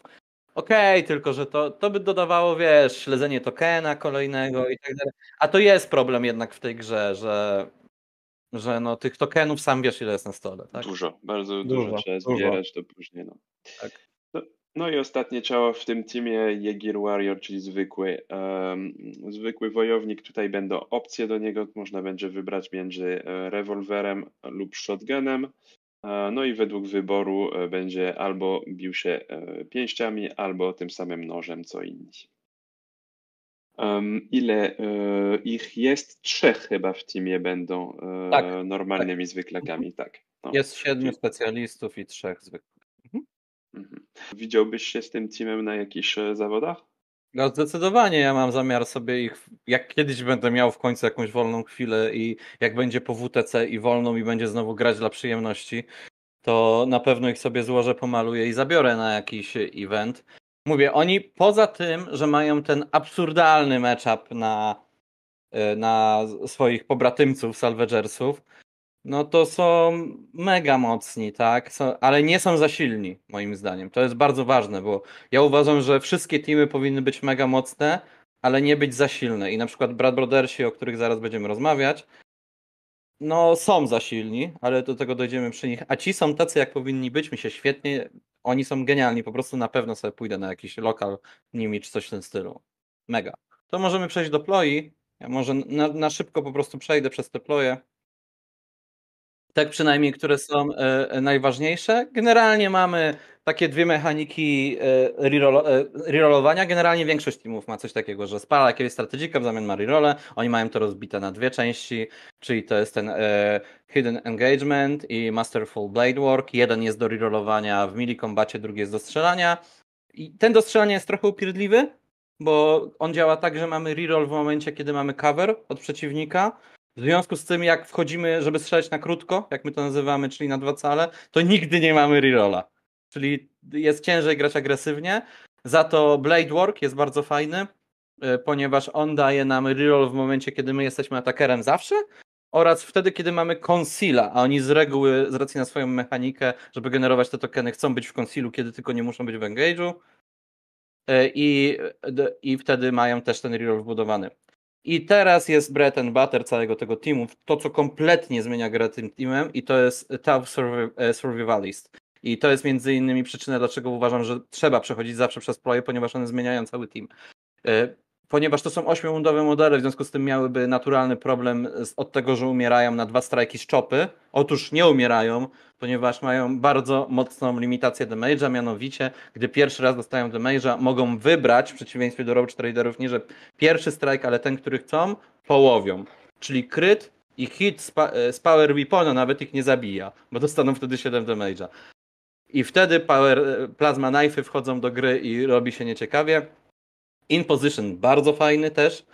okej, okay, tylko że to, to by dodawało, wiesz, śledzenie tokena kolejnego i tak dalej. A to jest problem jednak w tej grze, że, że no tych tokenów sam wiesz ile jest na stole, tak? Dużo, bardzo dużo, dużo trzeba dużo. zbierać to później, no. Tak. No, no i ostatnie ciało w tym teamie Jegir Warrior, czyli zwykły, um, zwykły wojownik. Tutaj będą opcje do niego, można będzie wybrać między e, rewolwerem lub shotgunem. E, no i według wyboru e, będzie albo bił się pięściami, albo tym samym nożem co inni. ile ich jest? Trzech chyba w teamie będą tak, normalnymi tak. tak. No. Jest siedmiu specjalistów i trzech zwykłych. Mhm. Mhm. Widziałbyś się z tym teamem na jakichś e, zawodach? No zdecydowanie ja mam zamiar sobie ich, jak kiedyś będę miał w końcu jakąś wolną chwilę i jak będzie po WTC i wolną i będzie znowu grać dla przyjemności, to na pewno ich sobie złożę, pomaluję i zabiorę na jakiś event. Mówię, oni poza tym, że mają ten absurdalny matchup na, e, na swoich pobratymców, salvagersów, no to są mega mocni, tak? Są, ale nie są za silni, moim zdaniem. To jest bardzo ważne, bo ja uważam, że wszystkie teamy powinny być mega mocne, ale nie być za silne. I na przykład Brad Brodersi, o których zaraz będziemy rozmawiać, no są za silni, ale do tego dojdziemy przy nich. A ci są tacy, jak powinni być, mi się świetnie, oni są genialni, po prostu na pewno sobie pójdę na jakiś lokal nimi czy coś w tym stylu. Mega. To możemy przejść do ploi. Ja może na, na szybko po prostu przejdę przez te ploje tak przynajmniej, które są e, e, najważniejsze. Generalnie mamy takie dwie mechaniki e, rerollowania. Generalnie większość teamów ma coś takiego, że spala jakiegoś strategika, w zamian ma rerolle. Oni mają to rozbite na dwie części, czyli to jest ten Hidden Engagement i Masterful Blade Work. Jeden jest do rerollowania w mili kombacie, drugi jest do strzelania. I ten do strzelania jest trochę upierdliwy, bo on działa tak, że mamy reroll w momencie, kiedy mamy cover od przeciwnika, w związku z tym, jak wchodzimy, żeby strzelać na krótko, jak my to nazywamy, czyli na dwa cale, to nigdy nie mamy rerolla. Czyli jest ciężej grać agresywnie. Za to Blade Work jest bardzo fajny, e, ponieważ on daje nam reroll w momencie, kiedy my jesteśmy atakerem zawsze oraz wtedy, kiedy mamy conceala, a oni z reguły, z racji na swoją mechanikę, żeby generować te tokeny, chcą być w concealu, kiedy tylko nie muszą być w engage'u e, i, i wtedy mają też ten reroll wbudowany. I teraz jest bread and butter całego tego teamu. To, co kompletnie zmienia grę tym teamem, i to jest Tough e, Survivalist. I to jest między innymi przyczyna, dlaczego uważam, że trzeba przechodzić zawsze przez ploje, ponieważ one zmieniają cały team. E, ponieważ to są ośmiomundowe modele, w związku z tym miałyby naturalny problem z, od tego, że umierają na dwa strajki z czopy. Otóż nie umierają, ponieważ mają bardzo mocną limitację damage'a, mianowicie gdy pierwszy raz dostają damage'a, mogą wybrać, w przeciwieństwie do Roach Traderów, nie że pierwszy strajk, ale ten, który chcą, połowią. Czyli kryt i hit z, pa e, z Power Weapona nawet ich nie zabija, bo dostaną wtedy 7 damage'a. I wtedy power, e, Plasma Knife wchodzą do gry i robi się nieciekawie. In Position bardzo fajny też,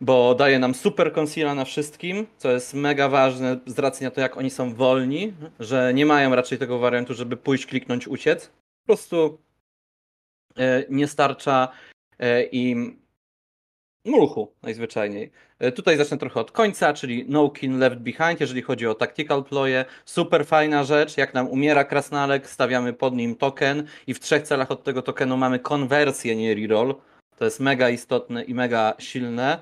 bo daje nam super concealer na wszystkim, co jest mega ważne z racji na to, jak oni są wolni, że nie mają raczej tego wariantu, żeby pójść, kliknąć, uciec. Po prostu e, nie starcza e, im mulchu najzwyczajniej. E, tutaj zacznę trochę od końca, czyli No Kin Left Behind, jeżeli chodzi o tactical ploje. Super fajna rzecz, jak nam umiera krasnalek, stawiamy pod nim token i w trzech celach od tego tokenu mamy konwersję, nie reroll, to jest mega istotne i mega silne.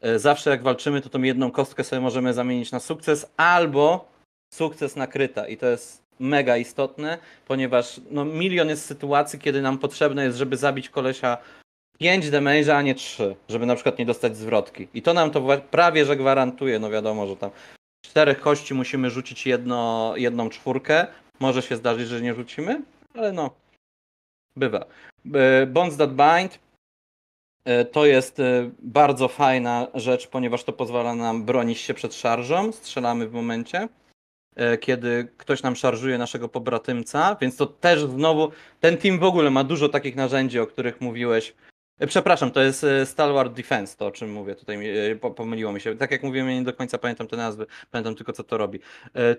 E, zawsze jak walczymy, to tą jedną kostkę sobie możemy zamienić na sukces albo sukces na kryta. I to jest mega istotne, ponieważ no, milion jest sytuacji, kiedy nam potrzebne jest, żeby zabić kolesia 5 damage'a, a nie 3, żeby na przykład nie dostać zwrotki. I to nam to prawie że gwarantuje, no wiadomo, że tam czterech kości musimy rzucić jedno, jedną czwórkę. Może się zdarzyć, że nie rzucimy, ale no, bywa. Bonds that bind E, to jest e, bardzo fajna rzecz, ponieważ to pozwala nam bronić się przed szarżą. Strzelamy w momencie, e, kiedy ktoś nam szarżuje naszego pobratymca, więc to też znowu ten team w ogóle ma dużo takich narzędzi, o których mówiłeś. Przepraszam, to jest Stalwart Defense, to o czym mówię. Tutaj pomyliło mi się. Tak jak mówiłem, ja nie do końca pamiętam te nazwy, pamiętam tylko co to robi.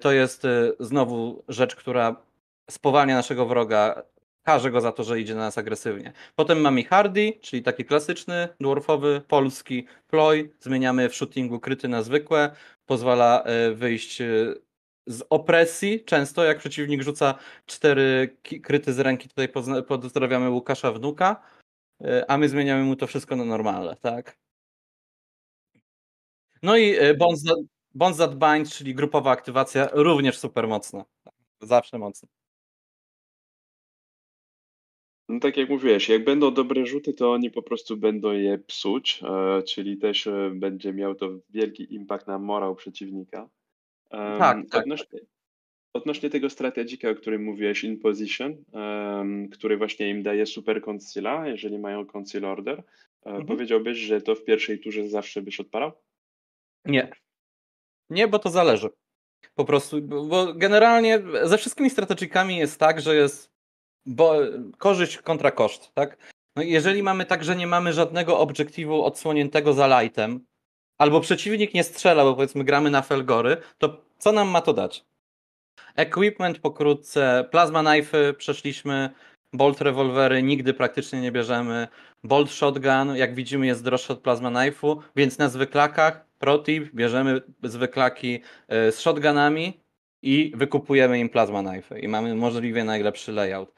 To jest znowu rzecz, która spowalnia naszego wroga, Każe go za to, że idzie na nas agresywnie. Potem mamy Hardy, czyli taki klasyczny, dwarfowy, polski ploj. Zmieniamy w shootingu kryty na zwykłe. Pozwala e, wyjść e, z opresji. Często jak przeciwnik rzuca cztery kryty z ręki, tutaj pozdrawiamy Łukasza Wnuka, e, a my zmieniamy mu to wszystko na normalne, tak? No i Bonds That Bind, czyli grupowa aktywacja, również super mocna. Zawsze mocna. No tak jak mówiłeś, jak będą dobre rzuty, to oni po prostu będą je psuć, e, czyli też e, będzie miał to wielki impact na morał przeciwnika. E, Tak, tak. Odnośnie, tak. odnośnie tego strategika, o którym mówiłeś, in position, który właśnie im daje super conceala, jeżeli mają conceal order, e, Mhm. powiedziałbyś, że to w pierwszej turze zawsze byś odparał? Nie. Nie, bo to zależy. Po prostu, bo bo generalnie ze wszystkimi strategikami jest tak, że jest bo korzyść kontra koszt, tak? No jeżeli mamy tak, że nie mamy żadnego obiektywu odsłoniętego za lightem, albo przeciwnik nie strzela, bo powiedzmy gramy na Felgory, to co nam ma to dać? Equipment pokrótce, plasma knife'y przeszliśmy, bolt rewolwery nigdy praktycznie nie bierzemy, bolt shotgun, jak widzimy jest droższy od plasma knife'u, więc na zwyklakach, tip, bierzemy zwyklaki e, z shotgunami, i wykupujemy im plasma knife i mamy możliwie najlepszy layout.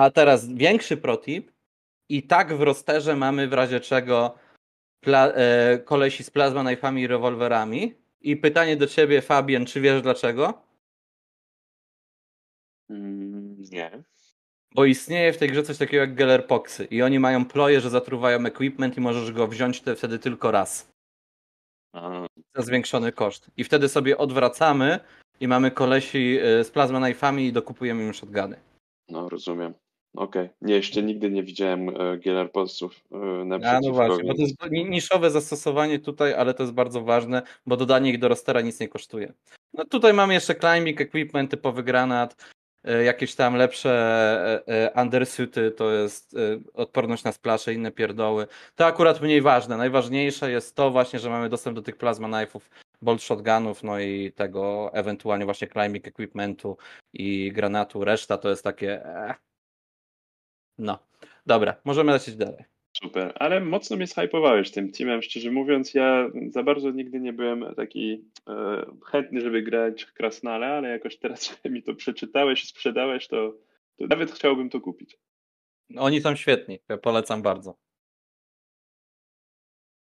A teraz większy protip. I tak w rosterze mamy w razie czego pla- e, kolesi z plazma Knife'ami i rewolwerami. I pytanie do ciebie, Fabian, czy wiesz dlaczego? Mm, nie. Bo istnieje w tej grze coś takiego jak Gellerpoxy i oni mają ploje, że zatruwają equipment i możesz go wziąć te, wtedy tylko raz. A. Za zwiększony koszt. I wtedy sobie odwracamy i mamy kolesi e, z plazma knife'ami i dokupujemy im shotguny. No, rozumiem. Okej, okay. nie, jeszcze nigdy nie widziałem GLR Polsów na No właśnie, bo to jest niszowe zastosowanie tutaj, ale to jest bardzo ważne, bo dodanie ich do rostera nic nie kosztuje. No tutaj mamy jeszcze climbing equipment, typowy granat, e, jakieś tam lepsze e, e, undersuity, to jest odporność na splasze, inne pierdoły. To akurat mniej ważne. Najważniejsze jest to właśnie, że mamy dostęp do tych plasma knife'ów, bolt shotgunów, no i tego ewentualnie właśnie climbing equipmentu i granatu. Reszta to jest takie... No, dobra, możemy lecieć dalej. Super, ale mocno mnie zhypowałeś tym teamem, szczerze mówiąc, ja za bardzo nigdy nie byłem taki e, chętny, żeby grać w Krasnale, ale jakoś teraz mi to przeczytałeś, sprzedałeś, to, to nawet chciałbym to kupić. Oni są świetni, ja polecam bardzo.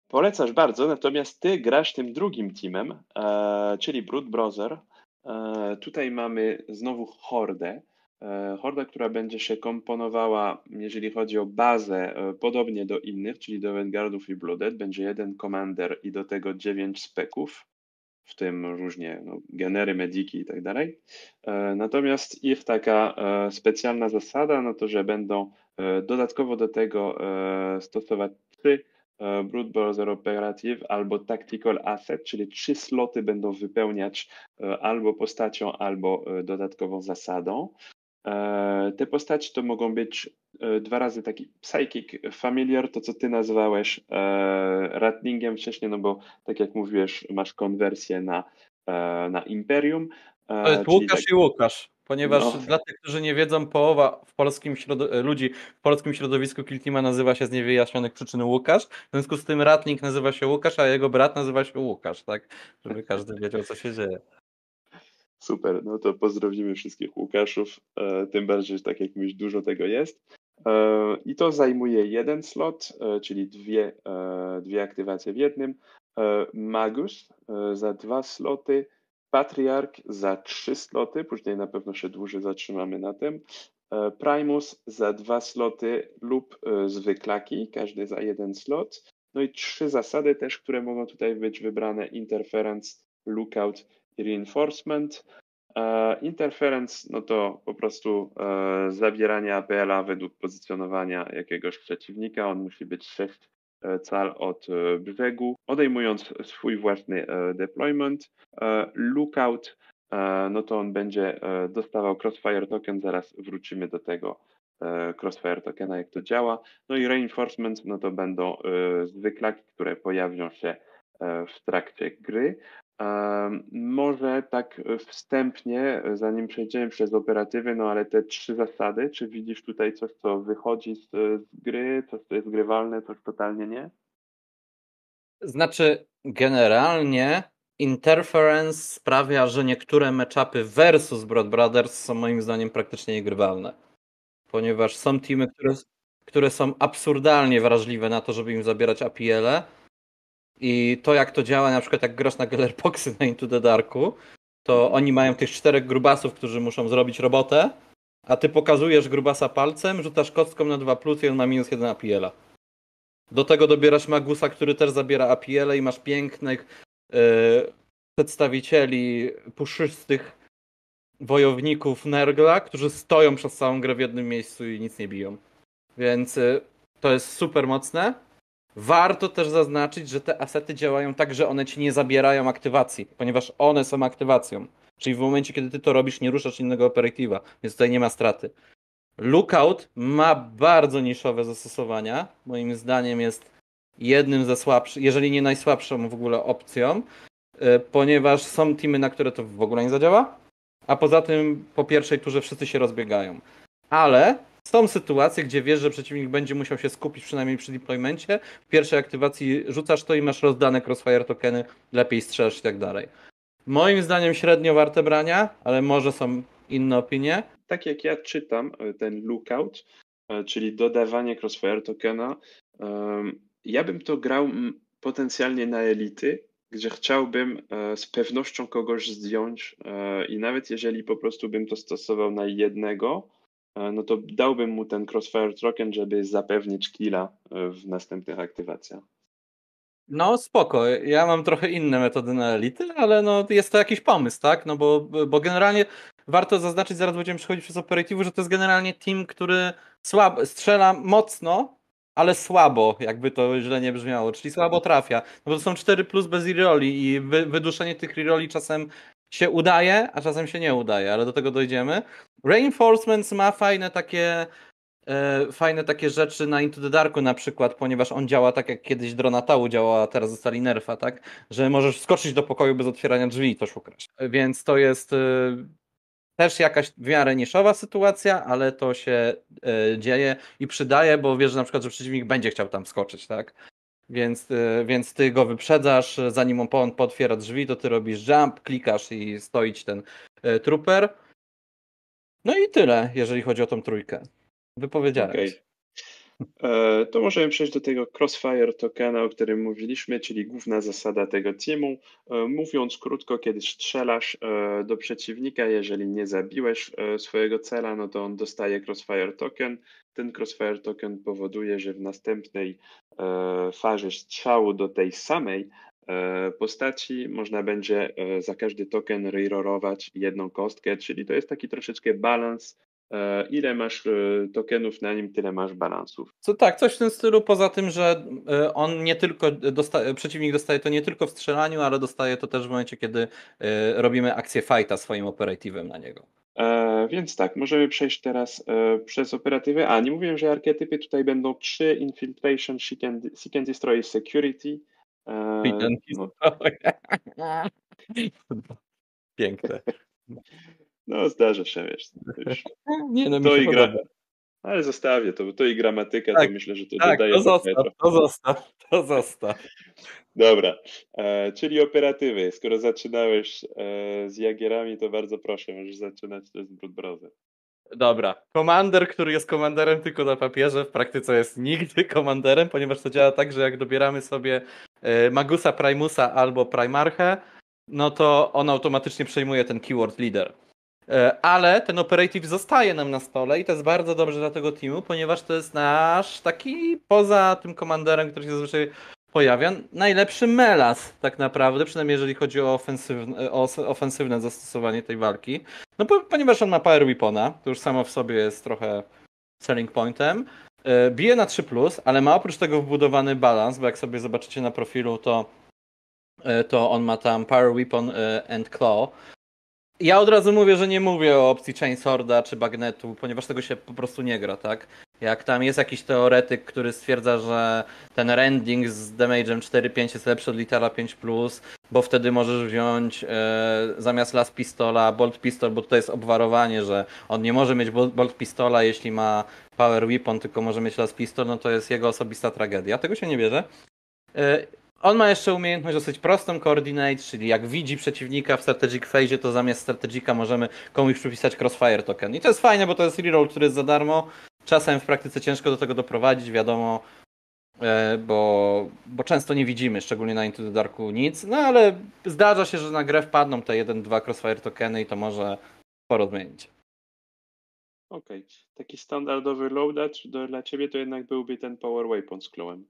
Polecasz bardzo, natomiast ty grasz tym drugim teamem, e, czyli Brut Browser. E, tutaj mamy znowu hordę. E, horda, która będzie się komponowała, jeżeli chodzi o bazę, e, podobnie do innych, czyli do Vanguardów i Blooded, będzie jeden commander i do tego dziewięć speków, w tym różnie no, genery, mediki i tak dalej. E, natomiast ich taka specjalna zasada, no to, że będą dodatkowo do tego stosować trzy Brood Browser Operative albo Tactical Asset, czyli trzy sloty będą wypełniać albo postacią, albo dodatkową zasadą. E, te postaci to mogą być e, dwa razy taki psychic familiar, to co ty nazwałeś e, ratningiem wcześniej, no bo tak jak mówiłeś, masz konwersję na, na imperium. To jest Łukasz tak... i Łukasz, ponieważ no. dla tych, którzy nie wiedzą, połowa w polskim ludzi w polskim środowisku Kiltima nazywa się z niewyjaśnionych przyczyn Łukasz, w związku z tym ratnik nazywa się Łukasz, a jego brat nazywa się Łukasz, tak? Żeby każdy wiedział, co się dzieje. Super, no to pozdrowimy wszystkich Łukaszów, e, tym bardziej, że tak jak mówisz, dużo tego jest. E, I to zajmuje jeden slot, e, czyli dwie, dwie aktywacje w jednym. Magus za dwa sloty, Patriarch za trzy sloty, później na pewno się dłużej zatrzymamy na tym. Primus za dwa sloty lub zwyklaki, każdy za jeden slot. No i trzy zasady też, które mogą tutaj być wybrane: Interference, Lookout reinforcement. E, interference, no to po prostu e, zabieranie APL-a według pozycjonowania jakiegoś przeciwnika. On musi być 6 e, cal od brzegu, odejmując swój własny deployment. Lookout, no to on będzie dostawał Crossfire token, zaraz wrócimy do tego Crossfire tokena, jak to działa. No i reinforcement, no to będą zwykle, które pojawią się w trakcie gry. Może tak e, wstępnie, e, zanim przejdziemy przez operatywy, no ale te trzy zasady, czy widzisz tutaj coś, co wychodzi z, e, z gry, coś, co jest grywalne, coś totalnie nie? Znaczy, generalnie interference sprawia, że niektóre meczapy versus Broad Brothers są moim zdaniem praktycznie niegrywalne. Ponieważ są teamy, które, które są absurdalnie wrażliwe na to, żeby im zabierać APL-e, i to, jak to działa, na przykład jak grosz na Gellerboxy na Into the Darku, to oni mają tych czterech grubasów, którzy muszą zrobić robotę, a ty pokazujesz grubasa palcem, rzucasz kostką na 2 plus i on ma minus 1 apiela. Do tego dobierasz magusa, który też zabiera apiele i masz pięknych yy, przedstawicieli puszystych wojowników Nergla, którzy stoją przez całą grę w jednym miejscu i nic nie biją. Więc e, to jest super mocne. Warto też zaznaczyć, że te asety działają tak, że one ci nie zabierają aktywacji, ponieważ one są aktywacją. Czyli w momencie, kiedy ty to robisz, nie ruszasz innego operatywa, więc tutaj nie ma straty. Lookout ma bardzo niszowe zastosowania. Moim zdaniem jest jednym ze słabszych, jeżeli nie najsłabszą w ogóle opcją, e, ponieważ są teamy, na które to w ogóle nie zadziała. A poza tym po pierwszej turze wszyscy się rozbiegają. Ale są sytuacje, gdzie wiesz, że przeciwnik będzie musiał się skupić przynajmniej przy deploymencie. W pierwszej aktywacji rzucasz to i masz rozdane crossfire tokeny, lepiej strzelasz i tak dalej. Moim zdaniem średnio warte brania, ale może są inne opinie. Tak jak ja czytam e, ten lookout, e, czyli dodawanie crossfire tokena, ja bym to grał potencjalnie na elity, gdzie chciałbym e, z pewnością kogoś zdjąć i nawet jeżeli po prostu bym to stosował na jednego, E, no to dałbym mu ten Crossfire Token, żeby zapewnić killa e, w następnych aktywacjach. No spoko, ja mam trochę inne metody na elity, ale no, jest to jakiś pomysł, tak? No bo, bo generalnie warto zaznaczyć, zaraz będziemy przechodzić przez operatywu, że to jest generalnie team, który słabo, strzela mocno, ale słabo, jakby to źle nie brzmiało, czyli słabo trafia. No bo to są 4 plus bez reroli i wy, wyduszenie tych reroli czasem się udaje, a czasem się nie udaje, ale do tego dojdziemy. Reinforcements ma fajne takie e, fajne takie rzeczy na Into the Darku na przykład, ponieważ on działa tak jak kiedyś drona tału działała, a teraz zostali nerfa, tak? Że możesz skoczyć do pokoju bez otwierania drzwi i coś ukraść. Więc to jest e, też jakaś w miarę niszowa sytuacja, ale to się e, dzieje i przydaje, bo wiesz że na przykład, że przeciwnik będzie chciał tam skoczyć, tak? Więc, e, więc ty go wyprzedzasz, zanim on potwiera drzwi, to ty robisz jump, klikasz i stoi ci ten e, trooper. No i tyle, jeżeli chodzi o tą trójkę. Wypowiedziałeś. Okay. E, to możemy przejść do tego Crossfire tokena, o którym mówiliśmy, czyli główna zasada tego teamu. E, mówiąc krótko, kiedy strzelasz e, do przeciwnika, jeżeli nie zabiłeś swojego cela, no to on dostaje Crossfire token. Ten Crossfire token powoduje, że w następnej fazie strzału do tej samej postaci można będzie za każdy token rerolować jedną kostkę, czyli to jest taki troszeczkę balans E, ile masz e, tokenów na nim, tyle masz balansów. Co tak, coś w tym stylu, poza tym, że e, on nie tylko przeciwnik dostaje to nie tylko w strzelaniu, ale dostaje to też w momencie, kiedy robimy akcję fighta swoim operatywem na niego. E, więc tak, możemy przejść teraz e, przez operatywy. A, nie mówiłem, że archetypy tutaj będą trzy: Infiltration, Seek and, seek and Destroy, Security. E, no. Piękne. No, zdarza się, wiesz. To, no, nie, no, to i gra. Ale zostawię to, bo to i gramatyka, tak, to myślę, że to tak, dodaje. To zostaw, to zostaw, to zostaw. Dobra, e, czyli operatywy. Skoro zaczynałeś e, z Jagierami, to bardzo proszę, możesz zaczynać też z Brudbrozem. Dobra, komander, który jest komanderem tylko na papierze, w praktyce jest nigdy komanderem, ponieważ to działa tak, że jak dobieramy sobie e, Magusa Primusa albo Primarchę, no to on automatycznie przejmuje ten keyword leader. E, ale ten operative zostaje nam na stole i to jest bardzo dobrze dla tego teamu, ponieważ to jest nasz taki, poza tym komanderem, który się zazwyczaj pojawia, najlepszy melas tak naprawdę, przynajmniej jeżeli chodzi o ofensywne, o ofensywne zastosowanie tej walki. No ponieważ on ma power weapona, to już samo w sobie jest trochę selling pointem. E, bije na 3, ale ma oprócz tego wbudowany balans, bo jak sobie zobaczycie na profilu, to, e, to on ma tam Power Weapon and Claw, ja od razu mówię, że nie mówię o opcji Chainsworda czy Bagnetu, ponieważ tego się po prostu nie gra, tak? Jak tam jest jakiś teoretyk, który stwierdza, że ten rending z damage'em 5 jest lepszy od litera 5+, bo wtedy możesz wziąć e, zamiast las pistola bolt pistol, bo tutaj jest obwarowanie, że on nie może mieć bolt pistola, jeśli ma power weapon, tylko może mieć las pistol, no to jest jego osobista tragedia. Tego się nie bierze. E, on ma jeszcze umiejętność dosyć prostą coordinate, czyli jak widzi przeciwnika w strategic phase, to zamiast strategika możemy komuś przypisać crossfire token. I to jest fajne, bo to jest reroll, który jest za darmo. Czasem w praktyce ciężko do tego doprowadzić, wiadomo, e, bo, bo często nie widzimy, szczególnie na Into the Darku nic, no ale zdarza się, że na grę wpadną te jeden, dwa crossfire tokeny i to może sporo zmienić. Okej. Okay. Taki standardowy loadout dla ciebie to jednak byłby ten Power Weapon z klołem.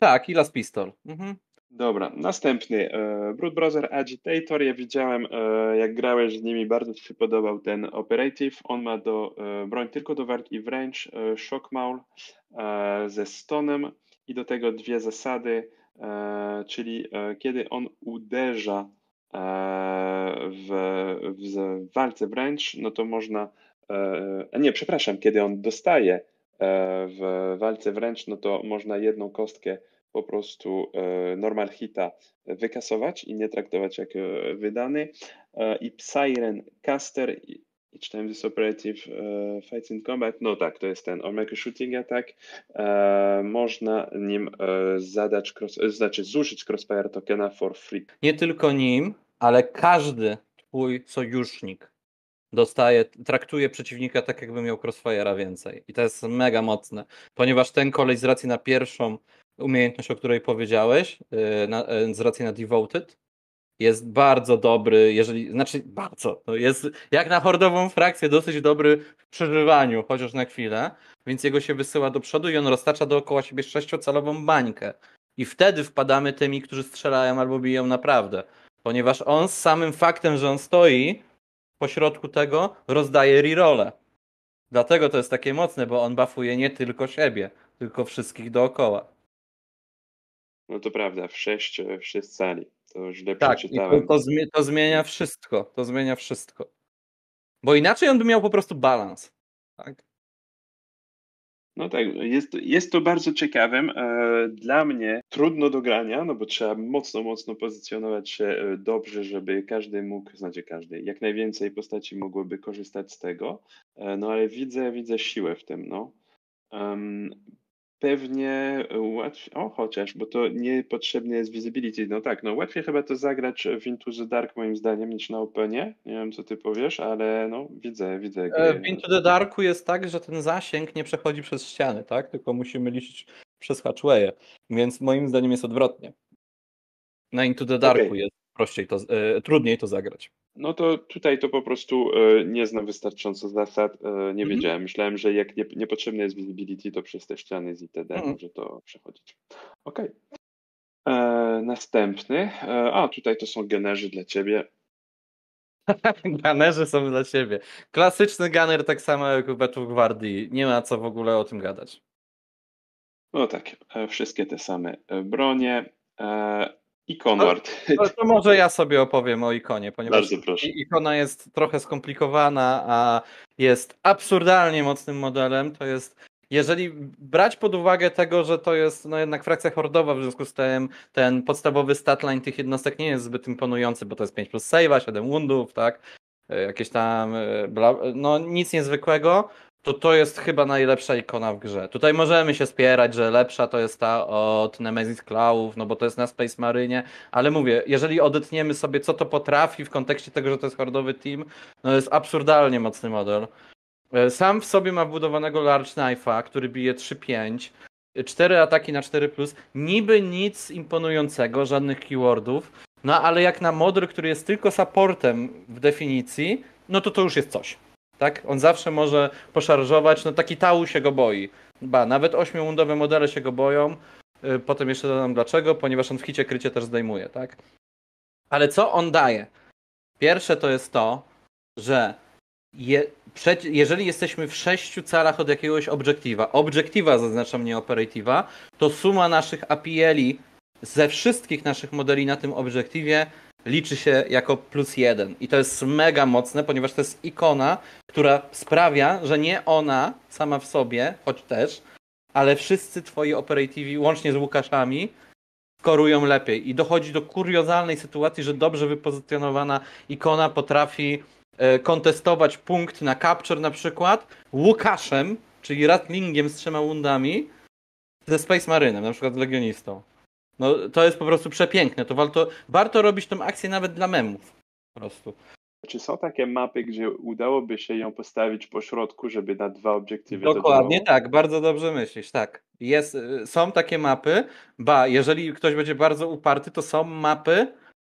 Tak, i Las Pistol. Mhm. Dobra, następny. E, Brood Browser Agitator. Ja widziałem, e, jak grałeś z nimi, bardzo Ci się podobał ten operative. On ma do e, broń tylko do walki wręcz, shock maul ze stonem i do tego dwie zasady, czyli kiedy on uderza w, w walce wręcz, no to można, nie, przepraszam, kiedy on dostaje w walce wręcz, no to można jedną kostkę po prostu e, normal hita wykasować i nie traktować jak e, wydany. E, I Psyren Caster i time this operative uh, fights in combat, no tak, to jest ten Omega Shooting Attack. można nim e, zadać, cross, znaczy zużyć Crossfire Tokena for free. Nie tylko nim, ale każdy twój sojusznik dostaje, traktuje przeciwnika tak, jakby miał Crossfire'a więcej. I to jest mega mocne, ponieważ ten kolej z racji na pierwszą umiejętność, o której powiedziałeś, y, na, y, z racji na Devoted, jest bardzo dobry, jeżeli, znaczy bardzo, no jest jak na hordową frakcję dosyć dobry w przeżywaniu, chociaż na chwilę, więc jego się wysyła do przodu i on roztacza dookoła siebie sześciocalową bańkę. I wtedy wpadamy tymi, którzy strzelają albo biją naprawdę, ponieważ on z samym faktem, że on stoi pośrodku tego, rozdaje rirole. Dlatego to jest takie mocne, bo on bafuje nie tylko siebie, tylko wszystkich dookoła. No to prawda, w 6 e, wszyscy sali. To źle tak, przeczytałem. To, to, zmienia wszystko. To zmienia wszystko. Bo inaczej on by miał po prostu balans. Tak? No tak, jest, jest to bardzo ciekawym. E, dla mnie trudno do grania, no bo trzeba mocno, mocno pozycjonować się e, dobrze, żeby każdy mógł, znaczy każdy, jak najwięcej postaci mogłoby korzystać z tego. No ale widzę, widzę siłę w tym, no. Pewnie e, łatwiej, o chociaż, bo to niepotrzebne jest visibility. No tak, no łatwiej chyba to zagrać w Into the Dark moim zdaniem niż na Openie. Nie wiem co ty powiesz, ale no widzę, widzę. E, gry. W Into the Darku jest tak, że ten zasięg nie przechodzi przez ściany, tak? Tylko musimy liczyć przez hatchwaye, więc moim zdaniem jest odwrotnie. Na Into the Darku okay. jest prościej to, y, trudniej to zagrać. No to tutaj to po prostu e, nie znam wystarczająco zasad, e, nie mhm. wiedziałem. Myślałem, że jak nie, niepotrzebne jest visibility, to przez te ściany z itd. Mhm. może to przechodzić. Okej. Okay. E, następny. A, tutaj to są generzy dla ciebie. Ganerzy są dla ciebie. Klasyczny ganer, tak samo jak w Battle Gwardii. Nie ma co w ogóle o tym gadać. No tak, wszystkie te same bronie. Ikonwart. No, to, to może ja sobie opowiem o ikonie, ponieważ ikona jest trochę skomplikowana, a jest absurdalnie mocnym modelem. To jest jeżeli brać pod uwagę tego, że to jest no jednak frakcja hordowa, w związku z tym ten podstawowy statline tych jednostek nie jest zbyt imponujący, bo to jest 5 plus save'a, 7 wundów, tak? E, jakieś tam, e, no nic niezwykłego to to jest chyba najlepsza ikona w grze. Tutaj możemy się spierać, że lepsza to jest ta od Nemesis Cloud, no bo to jest na Space Marinie, ale mówię, jeżeli odetniemy sobie co to potrafi w kontekście tego, że to jest hordowy team, no jest absurdalnie mocny model. E, sam w sobie ma wbudowanego Large Knife'a, który bije 3-5, 4 ataki na 4+, plus. niby nic imponującego, żadnych keywordów, no ale jak na model, który jest tylko supportem w definicji, no to to już jest coś. Tak? On zawsze może poszarżować, no taki Tau się go boi. Ba, nawet ośmiomundowe modele się go boją. Y, potem jeszcze dodam dlaczego, ponieważ on w hicie krycie też zdejmuje, tak? Ale co on daje? Pierwsze to jest to, że je, jeżeli jesteśmy w sześciu calach od jakiegoś obiektywa, obiektywa zaznaczam nie operatywa, to suma naszych apl ze wszystkich naszych modeli na tym obiektywie liczy się jako plus jeden. I to jest mega mocne, ponieważ to jest ikona, która sprawia, że nie ona sama w sobie, choć też, ale wszyscy twoi operativi, łącznie z Łukaszami, skorują lepiej. I dochodzi do kuriozalnej sytuacji, że dobrze wypozycjonowana ikona potrafi e, kontestować punkt na capture na przykład Łukaszem, czyli ratlingiem z trzema wundami, ze Space Marynem, na przykład z Legionistą. No to jest po prostu przepiękne. To warto, warto robić tą akcję nawet dla memów. Po prostu. Czy są takie mapy, gdzie udałoby się ją postawić po środku, żeby na dwa obiektywy Dokładnie tak, bardzo dobrze myślisz, tak. Jest, y, są takie mapy, ba, jeżeli ktoś będzie bardzo uparty, to są mapy,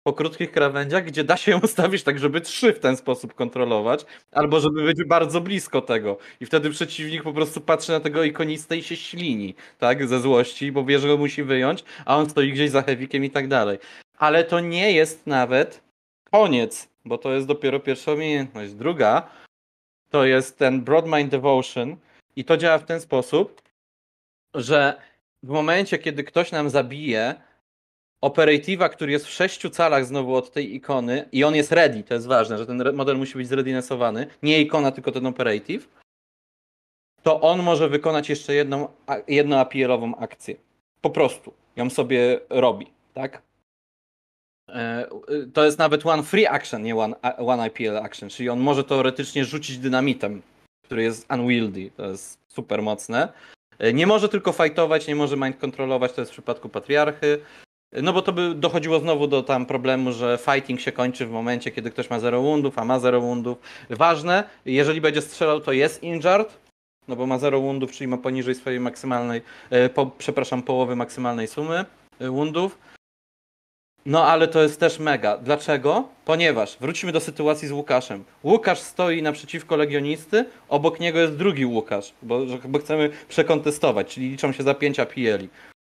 po krótkich krawędziach, gdzie da się ją ustawić tak, żeby trzy w ten sposób kontrolować, albo żeby być bardzo blisko tego. I wtedy przeciwnik po prostu patrzy na tego ikonistę i się ślini, tak, ze złości, bo wie, że go musi wyjąć, a on stoi gdzieś za hewikiem i tak dalej. Ale to nie jest nawet koniec, bo to jest dopiero pierwsza umiejętność. Druga to jest ten Broadmind Devotion i to działa w ten sposób, że w momencie, kiedy ktoś nam zabije, Operative'a, który jest w sześciu calach znowu od tej ikony i on jest ready, to jest ważne, że ten model musi być zreadinessowany, nie ikona, tylko ten Operative, to on może wykonać jeszcze jedną, jedną APL-ową akcję. Po prostu ją sobie robi, tak? E, y, to jest nawet one free action, nie one, one IPL action, czyli on może teoretycznie rzucić dynamitem, który jest unwieldy, to jest super mocne. E, nie może tylko fightować, nie może mind kontrolować, to jest w przypadku patriarchy. No bo to by dochodziło znowu do tam problemu, że fighting się kończy w momencie, kiedy ktoś ma 0 wundów, a ma 0 wundów. Ważne, jeżeli będzie strzelał, to jest injured, no bo ma 0 wundów, czyli ma poniżej swojej maksymalnej, e, po, przepraszam, połowy maksymalnej sumy e, wundów. No ale to jest też mega. Dlaczego? Ponieważ wrócimy do sytuacji z Łukaszem. Łukasz stoi naprzeciwko legionisty, obok niego jest drugi Łukasz, bo, bo chcemy przekontestować, czyli liczą się zapięcia Pieli.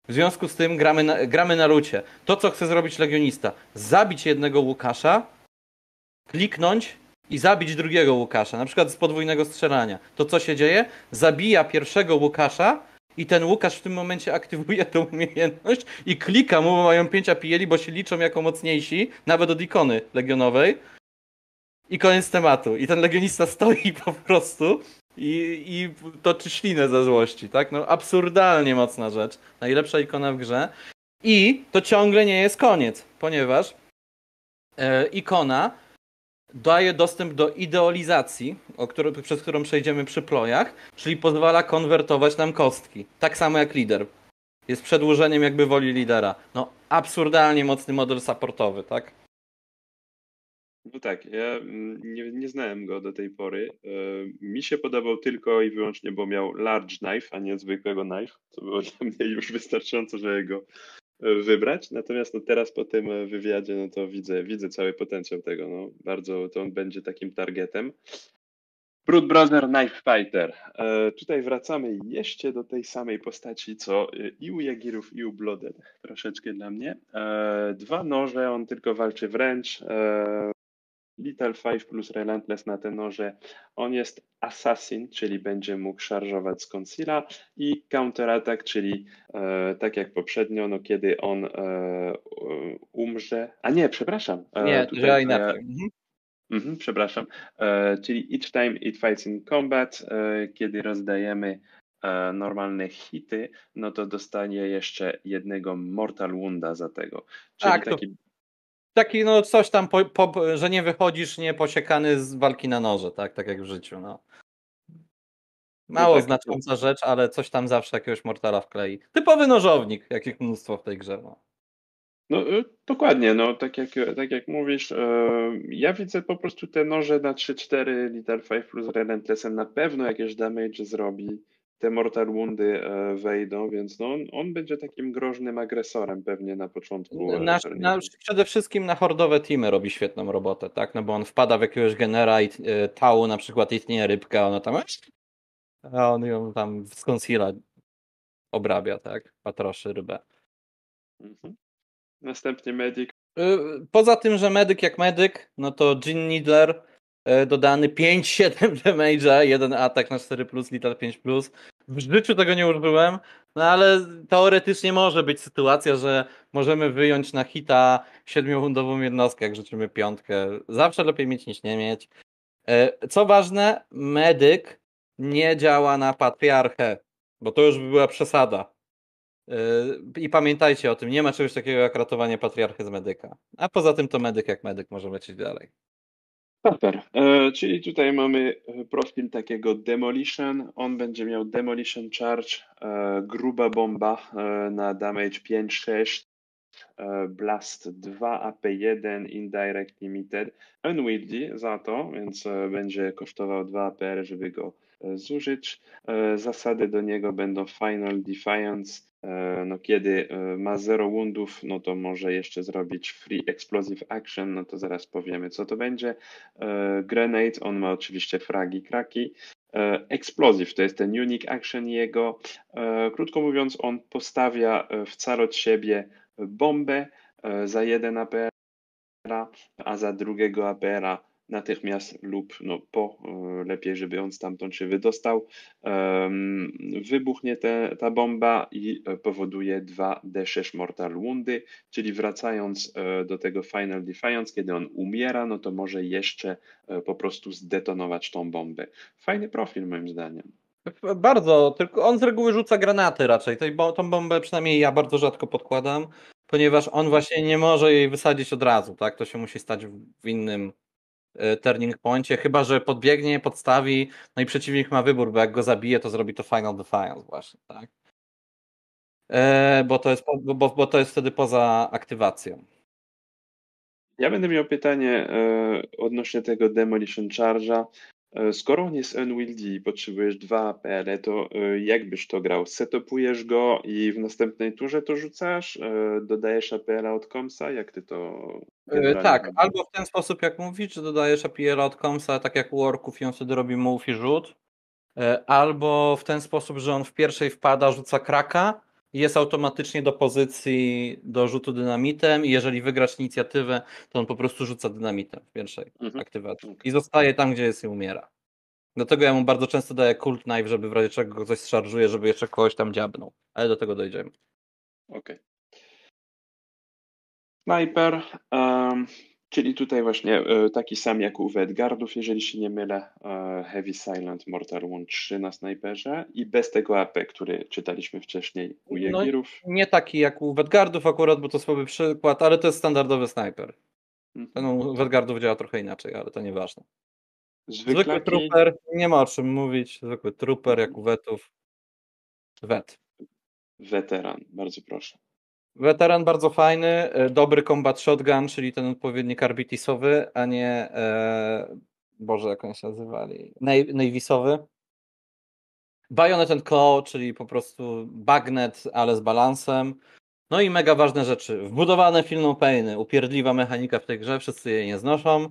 W związku z tym gramy na, gramy na lucie. To, co chce zrobić legionista, zabić jednego Łukasza, kliknąć i zabić drugiego Łukasza, na przykład z podwójnego strzelania. To co się dzieje? Zabija pierwszego Łukasza i ten Łukasz w tym momencie aktywuje tę umiejętność i klika mu, bo mają pięcia pijeli, bo się liczą jako mocniejsi, nawet od ikony legionowej. I koniec tematu. I ten legionista stoi po prostu i, i toczy ślinę ze złości, tak? No absurdalnie mocna rzecz. Najlepsza ikona w grze. I to ciągle nie jest koniec, ponieważ e, ikona daje dostęp do idealizacji, przez którą przejdziemy przy plojach, czyli pozwala konwertować nam kostki. Tak samo jak lider. Jest przedłużeniem jakby woli lidera. No absurdalnie mocny model supportowy, tak? No tak, ja mm, nie, nie znałem go do tej pory. E, mi się podobał tylko i wyłącznie, bo miał large knife, a nie zwykłego knife, co było dla mnie już wystarczająco, żeby go e, wybrać. Natomiast no teraz po tym e, wywiadzie, no to widzę, widzę cały potencjał tego. No. Bardzo to on będzie takim targetem. Brut Brother Knife Fighter. E, tutaj wracamy jeszcze do tej samej postaci, co i u Jagirów, i u Blooded. Troszeczkę dla mnie. E, dwa noże, on tylko walczy wręcz. E, Little Five plus Relentless na te noże. On jest Assassin, czyli będzie mógł szarżować z Concealer i Counterattack, czyli e, tak jak poprzednio, no kiedy on e, umrze, a nie, przepraszam. E, nie, tutaj, że inaczej. Mhm. Mhm, przepraszam. E, czyli each time it fights in combat, e, kiedy rozdajemy e, normalne hity, no to dostanie jeszcze jednego Mortal Wounda za tego. Czyli tak, taki... to taki no coś tam, po, po, że nie wychodzisz nie posiekany z walki na noże, tak, tak jak w życiu. No. Mało no tak, znacząca no. rzecz, ale coś tam zawsze jakiegoś mortala wklei. Typowy nożownik, jakich mnóstwo w tej grze. No. No dokładnie, no tak jak, tak jak mówisz, e, ja widzę po prostu te noże na 3-4 Little 5 plus Relentlessem na pewno jakieś damage zrobi te Mortal wundy e, wejdą, więc no on, on będzie takim groźnym agresorem pewnie na początku. Na, e, na, przede wszystkim na hordowe teamy robi świetną robotę, tak? No bo on wpada w jakiegoś genera i e, tału na przykład istnieje rybka, ona tam a on ją tam z concealer obrabia, tak? Patroszy rybę. Mhm. Następnie medyk. Y, poza tym, że medyk jak medyk, no to Jin Needler E, dodany 5-7 damage'a, jeden atak na 4+, plus, liter 5+. Plus. W życiu tego nie użyłem, no ale teoretycznie może być sytuacja, że możemy wyjąć na hita 7 jednostkę, jak rzucimy piątkę. Zawsze lepiej mieć niż nie mieć. E, co ważne, medyk nie działa na patriarchę, bo to już by była przesada. E, I pamiętajcie o tym, nie ma czegoś takiego jak ratowanie patriarchy z medyka. A poza tym to medyk jak medyk może lecieć dalej. Super. E, czyli tutaj mamy e, profil takiego Demolition. On będzie miał Demolition Charge, e, gruba bomba e, na damage 5-6, e, Blast 2, AP1, Indirect Limited, Unwieldy za to, więc e, będzie kosztował 2 APR, żeby go zużyć. Zasady do niego będą Final Defiance, E, no kiedy e, ma zero wundów, no to może jeszcze zrobić free explosive action, no to zaraz powiemy co to będzie. E, grenade, on ma oczywiście fragi, kraki. Explosive to jest ten unique action jego. Krótko mówiąc, on postawia w cal od siebie bombę za jeden APR, a za drugiego APR natychmiast lub no, po, e, lepiej, żeby on stamtąd się wydostał. Wybuchnie te, ta bomba i e, powoduje 2D6 Mortal Woundy, czyli wracając e, do tego Final Defiance, kiedy on umiera, no to może jeszcze po prostu zdetonować tą bombę. Fajny profil moim zdaniem. Bardzo, tylko on z reguły rzuca granaty raczej. Tą bombę przynajmniej ja bardzo rzadko podkładam, ponieważ on właśnie nie może jej wysadzić od razu, tak? To się musi stać w innym Y, turning pointie, chyba że podbiegnie, podstawi, no i przeciwnik ma wybór, bo jak go zabije, to zrobi to final defiance właśnie, tak? E, bo to jest, bo, bo to jest wtedy poza aktywacją. Ja będę miał pytanie e, odnośnie tego Demolition Charge'a. E, skoro on jest unwieldy i potrzebujesz dwa PL, to e, jakbyś to grał? Setupujesz go i w następnej turze to rzucasz? E, dodajesz APL od Komsa? Jak ty to... Tak, albo w ten sposób jak mówisz, że dodajesz APL od Komsa, tak jak u orków i on wtedy robi move i rzut. Albo w ten sposób, że on w pierwszej wpada, rzuca kraka, jest automatycznie do pozycji do rzutu dynamitem i jeżeli wygrasz inicjatywę, to on po prostu rzuca dynamitem w pierwszej mhm. aktywacji i zostaje tam, gdzie jest i umiera. Dlatego ja mu bardzo często daję Cult Knife, żeby w razie czego coś szarżuje, żeby jeszcze kogoś tam dziabnął, ale do tego dojdziemy. Okej. Okay. Sniper. Um, Czyli tutaj właśnie e, taki sam jak u Wedgardów, jeżeli się nie mylę, e, Heavy Silent Mortal Wound 3 na snajperze i bez tego AP, który czytaliśmy wcześniej u Jegirów. No, nie taki jak u Wedgardów akurat, bo to słaby przykład, ale to jest standardowy snajper. Ten mhm. no, u Edgardów działa trochę inaczej, ale to nieważne. Zwykle Zwykły trooper, nie ma o czym mówić, zwykły trooper jak mhm. u Wetów. Wet. Weteran, bardzo proszę. Weteran bardzo fajny, e, dobry combat shotgun, czyli ten odpowiednik arbitisowy, a nie e, Boże, jak oni się nazywali, Navisowy. Bayonet and Claw, czyli po prostu bagnet, ale z balansem. No i mega ważne rzeczy. Wbudowane filmą pejny, upierdliwa mechanika w tej grze, wszyscy jej nie znoszą.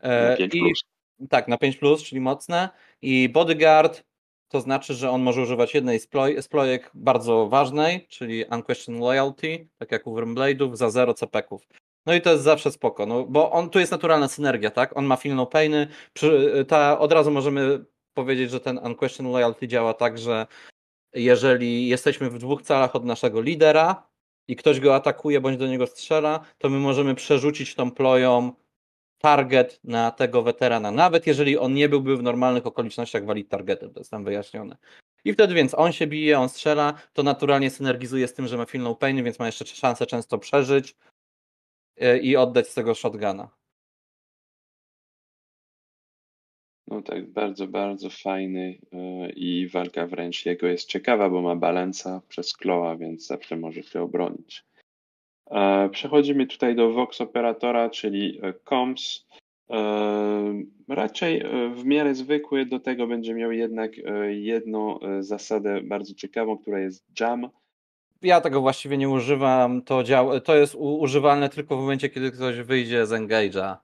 E, na 5 I, tak, na 5, plus, czyli mocne. I bodyguard, to znaczy, że on może używać jednej z, ploj, plojek bardzo ważnej, czyli Unquestioned Loyalty, tak jak u Wyrmblade'ów, za 0 cepeków. No i to jest zawsze spoko, no, bo on tu jest naturalna synergia, tak? On ma filną painy, ta, od razu możemy powiedzieć, że ten Unquestioned Loyalty działa tak, że jeżeli jesteśmy w dwóch celach od naszego lidera i ktoś go atakuje bądź do niego strzela, to my możemy przerzucić tą ploją target na tego weterana, nawet jeżeli on nie byłby w normalnych okolicznościach walid targetem, to jest tam wyjaśnione. I wtedy więc on się bije, on strzela, to naturalnie synergizuje z tym, że ma filną pain, więc ma jeszcze szansę często przeżyć e, i oddać z tego shotguna. No tak, bardzo, bardzo fajny e, i walka wręcz jego jest ciekawa, bo ma balansa przez kloa, więc zawsze może się obronić. E, przechodzimy tutaj do Vox operatora, czyli e, COMS. E, raczej w miarę zwykły, do tego będzie miał jednak jedną zasadę bardzo ciekawą, która jest jam. Ja tego właściwie nie używam. To, dział, to jest używalne tylko w momencie, kiedy ktoś wyjdzie z Engage'a.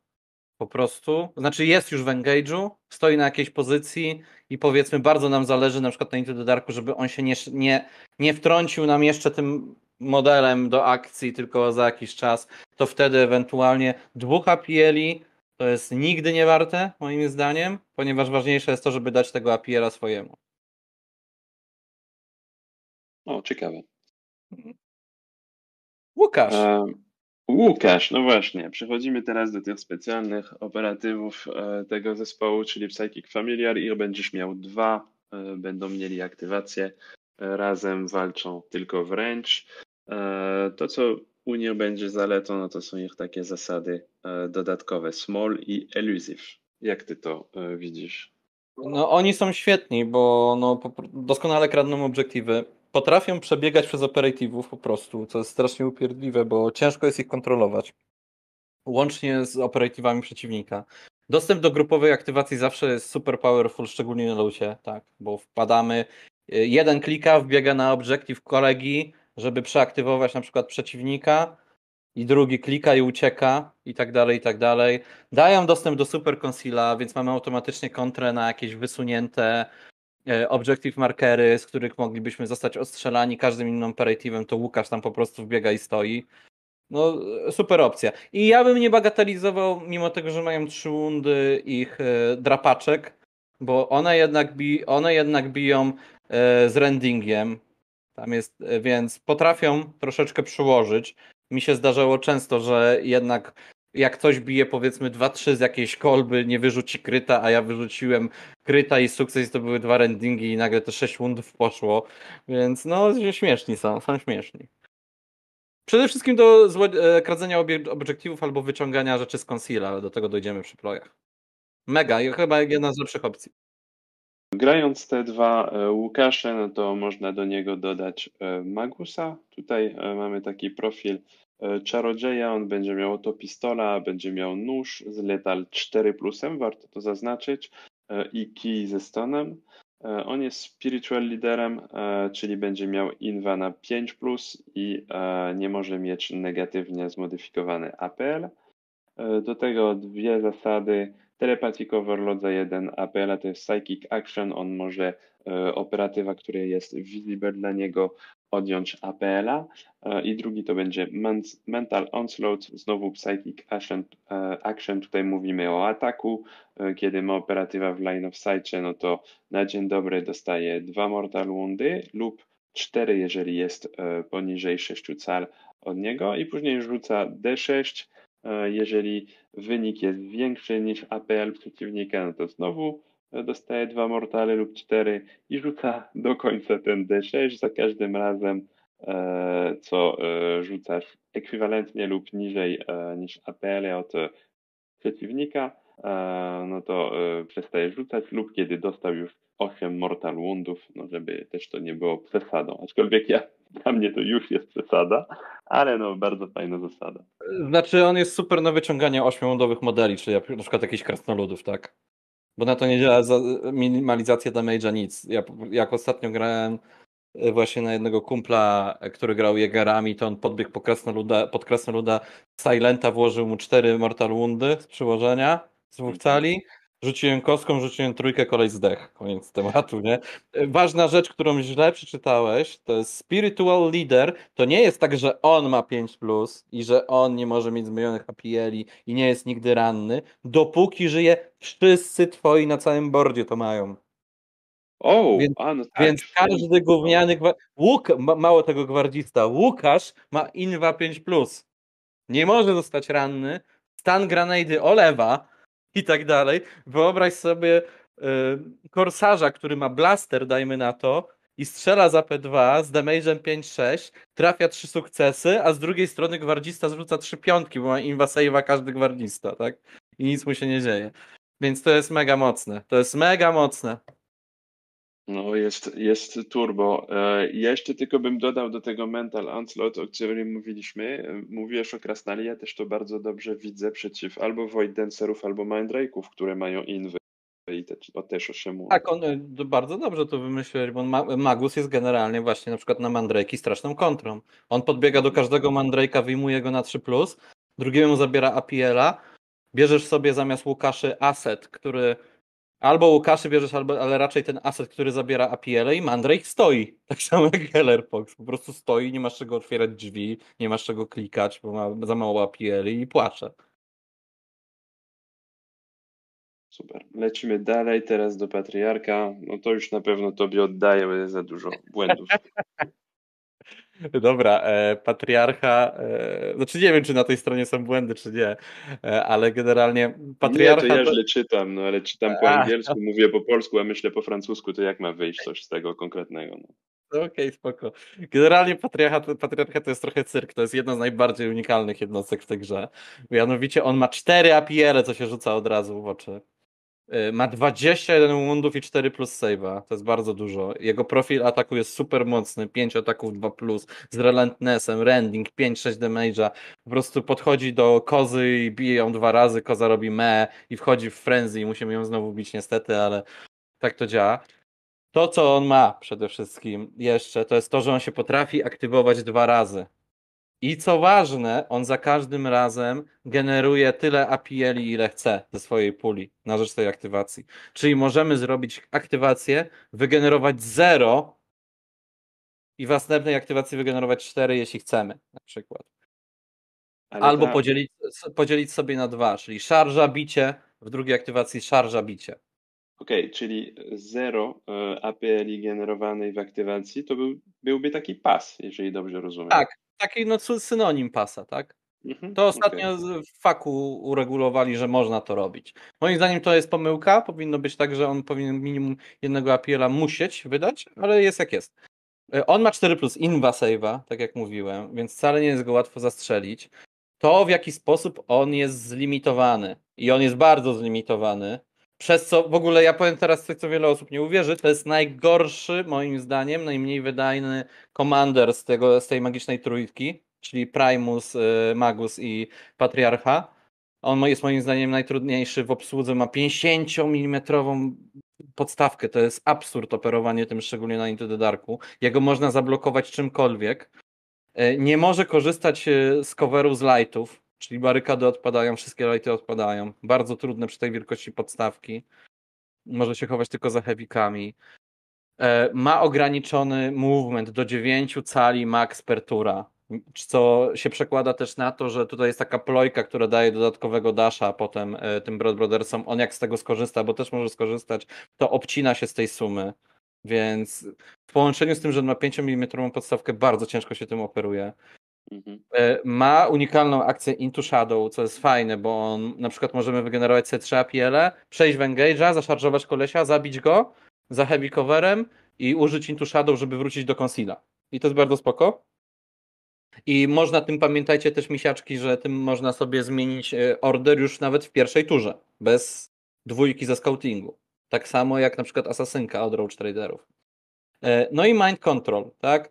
Po prostu. Znaczy jest już w Engage'u, stoi na jakiejś pozycji i powiedzmy bardzo nam zależy na przykład na Into the Darku, żeby on się nie, nie, nie wtrącił nam jeszcze tym modelem do akcji tylko za jakiś czas, to wtedy ewentualnie dwóch APIeli to jest nigdy nie warte, moim zdaniem, ponieważ ważniejsze jest to, żeby dać tego apl swojemu. O, ciekawe. Łukasz. E, Łukasz, no właśnie. Przechodzimy teraz do tych specjalnych operatywów e, tego zespołu, czyli Psychic Familiar. Ich będziesz miał dwa. E, będą mieli aktywację. E, razem walczą tylko wręcz. E, to, co u Unii będzie zaletą, no to są ich takie zasady e, dodatkowe, small i elusive. Jak ty to e, widzisz? No oni są świetni, bo no, doskonale kradną obiektywy. Potrafią przebiegać przez operatywów po prostu, co jest strasznie upierdliwe, bo ciężko jest ich kontrolować. Łącznie z operatywami przeciwnika. Dostęp do grupowej aktywacji zawsze jest super powerful, szczególnie na lucie, tak, bo wpadamy, jeden klika, wbiega na obiektyw kolegi, żeby przeaktywować na przykład przeciwnika i drugi klika i ucieka i tak dalej, i tak dalej. Dają dostęp do Super concealer, więc mamy automatycznie kontrę na jakieś wysunięte e, objective markery, z których moglibyśmy zostać ostrzelani każdym innym operatywem to Łukasz tam po prostu wbiega i stoi. No, e, super opcja. I ja bym nie bagatelizował, mimo tego, że mają trzy wundy ich e, drapaczek, bo one jednak, bi one jednak biją z rendingiem, tam jest, e, więc potrafią troszeczkę przyłożyć. Mi się zdarzało często, że jednak jak ktoś bije powiedzmy 2-3 z jakiejś kolby, nie wyrzuci kryta, a ja wyrzuciłem kryta i sukces, to były dwa rendingi i nagle te 6 wundów poszło. Więc no, śmieszni są, są śmieszni. Przede wszystkim do zło- e, kradzenia obie- obiektywów albo wyciągania rzeczy z concealer, ale do tego dojdziemy przy plojach. Mega, chyba jedna z lepszych opcji. Grając te dwa e, Łukasze, no to można do niego dodać e, Magusa. Tutaj e, mamy taki profil czarodzieja, on będzie miał oto pistola, będzie miał nóż z letal 4+, plusem, warto to zaznaczyć, i kij ze stonem. On jest spiritual liderem, czyli będzie miał inwa na 5 plus i nie może mieć negatywnie zmodyfikowany APL. Do tego dwie zasady Telepathic Overload za jeden, APL to jest Psychic Action, on może e, operatywa, która jest visible dla niego, odjąć APL-a e, i drugi to będzie men Mental Onslaught, znowu Psychic Action, e, action. tutaj mówimy o ataku, e, kiedy ma operatywa w line of sightie, no to na dzień dobry dostaje dwa mortal woundy lub cztery, jeżeli jest e, poniżej sześciu cal od niego i później rzuca D6, E, jeżeli wynik jest większy niż APL przeciwnika, no to znowu e, dostaje dwa mortale lub cztery i rzuca do końca ten D6 za każdym razem, e, co rzucasz ekwiwalentnie lub niżej niż APL od przeciwnika, no to przestajesz rzucać lub kiedy dostał już 8 mortal łundów, no żeby też to nie było przesadą. Aczkolwiek ja Dla mnie to już jest przesada, ale no bardzo fajna zasada. Znaczy on jest super na wyciąganie ośmiomodowych modeli, czyli na przykład jakichś krasnoludów, tak? Bo na to nie działa minimalizacja damage'a nic. Ja, jak ostatnio grałem y, właśnie na jednego kumpla, e, który grał Jegerami, to on podbiegł po krasnoluda, pod krasnoluda Silenta, włożył mu cztery Mortal wundy z przyłożenia, z dwóch mhm. cali, Rzuciłem kostką, rzuciłem trójkę, kolej zdech. Koniec tematu, nie? Ważna rzecz, którą źle przeczytałeś, to jest spiritual leader. To nie jest tak, że on ma 5 plus i że on nie może mieć zmienionych apieli i nie jest nigdy ranny. Dopóki żyje, wszyscy twoi na całym bordzie to mają. O, więc, no tak. więc każdy gówniany Łuk... mało tego gwardzista, Łukasz ma inwa 5+. Plus. Nie może zostać ranny, stan granady olewa, i tak dalej. Wyobraź sobie y, korsarza, który ma blaster, dajmy na to, i strzela za P2 z damage'em 5-6, trafia trzy sukcesy, a z drugiej strony gwardzista zrzuca trzy piątki, bo ma inwasave'a każdy gwardzista, tak? I nic mu się nie dzieje. Więc to jest mega mocne. To jest mega mocne. No jest, jest turbo. E, ja jeszcze tylko bym dodał do tego mental onslaught, o którym mówiliśmy. Mówiłeś o Krasnali, ja też to bardzo dobrze widzę przeciw albo Void Dancerów, albo Mindrake'ów, które mają inwy i te, o też o czym mówię. Tak, on e, bardzo dobrze to wymyślił, bo Magus jest generalnie właśnie na przykład na Mandrake'i straszną kontrą. On podbiega do każdego Mandrake'a, wyjmuje go na 3+, drugiemu zabiera APL-a, bierzesz sobie zamiast Łukaszy asset, który albo Łukaszy bierzesz, albo, ale raczej ten aset, który zabiera apl i Mandrake stoi. Tak samo jak Hellerpox. Po prostu stoi, nie masz czego otwierać drzwi, nie masz czego klikać, bo ma za mało apl i płacze. Super. Lecimy dalej teraz do patriarka. No to już na pewno tobie oddaję, bo jest za dużo błędów. Dobra, e, patriarcha. E, znaczy nie wiem, czy na tej stronie są błędy, czy nie, e, ale generalnie patriarcha. Nie, to ja źle czytam, no ale czytam po a, angielsku, a... mówię po polsku, a myślę po francusku, to jak ma wyjść coś z tego konkretnego? No. no okej, okay, spoko. Generalnie patriarcha, patriarcha to jest trochę cyrk, to jest jedna z najbardziej unikalnych jednostek w tej grze. Mianowicie on ma cztery apiere, co się rzuca od razu w oczy. Y, ma 21 wundów i 4 plus save'a. To jest bardzo dużo. Jego profil ataku jest super mocny. 5 ataków 2 plus z relentlessem, rending 5-6 damage'a. Po prostu podchodzi do kozy i bije ją dwa razy. Koza robi me i wchodzi w frenzy i musimy ją znowu bić niestety, ale tak to działa. To, co on ma przede wszystkim jeszcze, to jest to, że on się potrafi aktywować dwa razy. I co ważne, on za każdym razem generuje tyle APL, ile chce ze swojej puli na rzecz tej aktywacji. Czyli możemy zrobić aktywację, wygenerować 0 i w następnej aktywacji wygenerować 4, jeśli chcemy, na przykład. Ale Albo tak. podzielić, podzielić sobie na dwa, czyli szarża, bicie, w drugiej aktywacji szarża, bicie. OK, czyli zero e, APL-i generowanej w aktywacji to był, byłby taki pas, jeżeli dobrze rozumiem. Tak, taki no, synonim pasa, tak? Mhm, to ostatnio okay. w faku uregulowali, że można to robić. Moim zdaniem to jest pomyłka. Powinno być tak, że on powinien minimum jednego apl a musieć wydać, ale jest jak jest. E, on ma 4 plus inwa save'a, tak jak mówiłem, więc wcale nie jest go łatwo zastrzelić. To w jaki sposób on jest zlimitowany i on jest bardzo zlimitowany, przez co w ogóle ja powiem teraz coś, co wiele osób nie uwierzy. To jest najgorszy, moim zdaniem, najmniej wydajny komander z, z tej magicznej trójki, czyli Primus, y, Magus i Patriarcha. On jest moim zdaniem najtrudniejszy w obsłudze. Ma 50 mm podstawkę. To jest absurd operowanie tym, szczególnie na Into the Darku. Jego można zablokować czymkolwiek. Y, nie może korzystać y, z coverów z lightów, Czyli barykady odpadają, wszystkie lighty odpadają. Bardzo trudne przy tej wielkości podstawki. Może się chować tylko za heavykami. E, ma ograniczony movement do 9 cali max per tura, co się przekłada też na to, że tutaj jest taka plojka, która daje dodatkowego dasha potem e, tym Broad On jak z tego skorzysta, bo też może skorzystać, to obcina się z tej sumy. Więc w połączeniu z tym, że ma 5 mm podstawkę, bardzo ciężko się tym operuje. Mhm. E, ma unikalną akcję Into Shadow, co jest fajne, bo on, na przykład możemy wygenerować C3 apl przejść w engage'a, zaszarżować kolesia, zabić go za heavy coverem i użyć Into Shadow, żeby wrócić do conceala. I to jest bardzo spoko. I można tym, pamiętajcie też misiaczki, że tym można sobie zmienić e, order już nawet w pierwszej turze, bez dwójki ze scoutingu. Tak samo jak na przykład Asasynka od Roach Traderów. E, no i Mind Control, tak?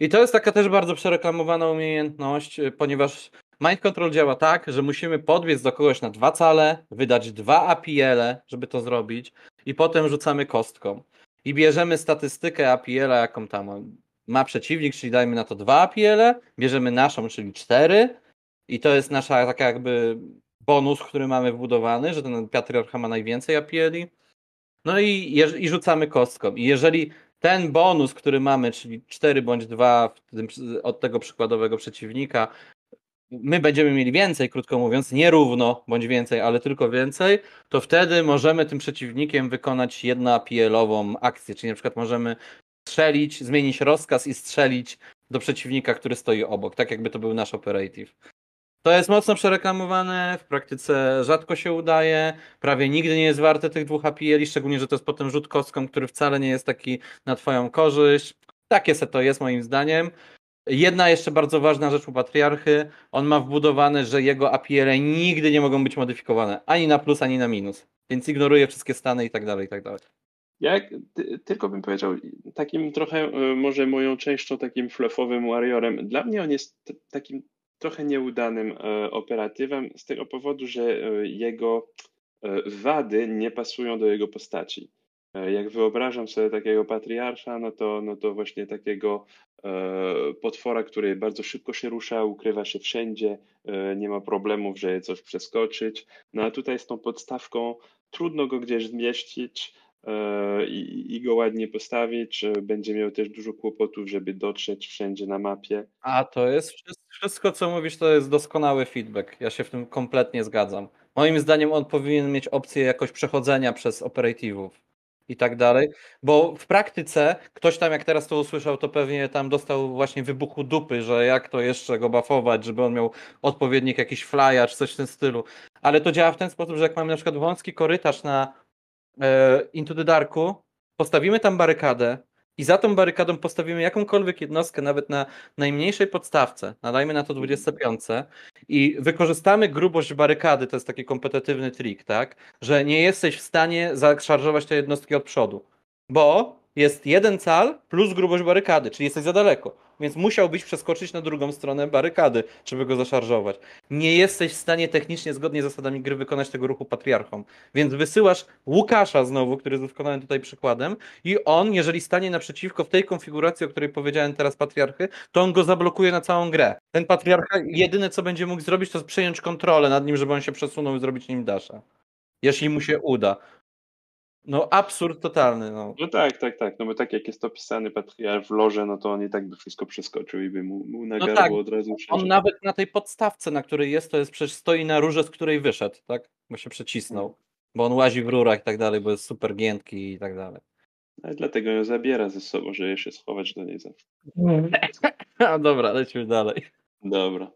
I to jest taka też bardzo przereklamowana umiejętność, y, ponieważ mind control działa tak, że musimy podbiec do kogoś na dwa cale, wydać dwa APL-e, żeby to zrobić, i potem rzucamy kostką. I bierzemy statystykę APL-a, jaką tam ma przeciwnik, czyli dajmy na to dwa APL-e, bierzemy naszą, czyli cztery, i to jest nasza taka jakby bonus, który mamy wbudowany, że ten patriarcha ma najwięcej APL-i. No i, i rzucamy kostką. I jeżeli ten bonus, który mamy, czyli 4 bądź 2 tym, od tego przykładowego przeciwnika, my będziemy mieli więcej, krótko mówiąc, nierówno bądź więcej, ale tylko więcej, to wtedy możemy tym przeciwnikiem wykonać PL-ową akcję, czyli na przykład możemy strzelić, zmienić rozkaz i strzelić do przeciwnika, który stoi obok, tak jakby to był nasz operative. To jest mocno przereklamowane, w praktyce rzadko się udaje, prawie nigdy nie jest warte tych dwóch APL, szczególnie, że to jest potem rzut kostką, który wcale nie jest taki na twoją korzyść. Takie se to jest moim zdaniem. Jedna jeszcze bardzo ważna rzecz u patriarchy, on ma wbudowane, że jego APL nigdy nie mogą być modyfikowane, ani na plus, ani na minus, więc ignoruje wszystkie stany i tak dalej, i tak dalej. Ja ty, tylko bym powiedział takim trochę, y, może moją częścią takim fluffowym warriorem. Dla mnie on jest takim trochę nieudanym e, operatywem z tego powodu, że e, jego e, wady nie pasują do jego postaci. Jak wyobrażam sobie takiego patriarcha, no to, no to właśnie takiego potwora, który bardzo szybko się rusza, ukrywa się wszędzie, nie ma problemów, że coś przeskoczyć. No a tutaj z tą podstawką trudno go gdzieś zmieścić, E, i, i, go ładnie postawić. Będzie miał też dużo kłopotów, żeby dotrzeć wszędzie na mapie. A to jest wszystko, co mówisz, to jest doskonały feedback. Ja się w tym kompletnie zgadzam. Moim zdaniem on powinien mieć opcję jakoś przechodzenia przez operatywów i tak dalej, bo w praktyce ktoś tam jak teraz to usłyszał, to pewnie tam dostał właśnie wybuchu dupy, że jak to jeszcze go bafować, żeby on miał odpowiednik jakiś flyer czy coś w tym stylu. Ale to działa w ten sposób, że jak mamy na przykład wąski korytarz na E, Into the Darku, postawimy tam barykadę i za tą barykadą postawimy jakąkolwiek jednostkę, nawet na najmniejszej podstawce, nadajmy na to 25, i wykorzystamy grubość barykady, to jest taki kompetytywny trik, tak? Że nie jesteś w stanie zaszarżować tej jednostki od przodu, bo jest jeden cal plus grubość barykady, czyli jesteś za daleko. Więc musiałbyś przeskoczyć na drugą stronę barykady, żeby go zaszarżować. Nie jesteś w stanie technicznie, zgodnie z zasadami gry, wykonać tego ruchu patriarchą. Więc wysyłasz Łukasza znowu, który jest doskonałym tutaj przykładem, i on, jeżeli stanie naprzeciwko w tej konfiguracji, o której powiedziałem teraz patriarchy, to on go zablokuje na całą grę. Ten patriarcha jedyne, co będzie mógł zrobić, to przejąć kontrolę nad nim, żeby on się przesunął i zrobić nim dasza. Jeśli mu się uda. No absurd totalny. No. no tak, tak, tak. No bo tak jak jest opisany patriarch w loże, no to on i tak by wszystko przeskoczył i by mu, mu na no tak. od razu przeżył. On nawet na tej podstawce, na której jest, to jest przecież stoi na rurze, z której wyszedł, tak? Bo się przecisnął. Bo on łazi w rurach i tak dalej, bo jest super giętki i tak dalej. Ale no dlatego ją zabiera ze sobą, że się schować do niej zawsze. A dobra, lecimy dalej. Dobra.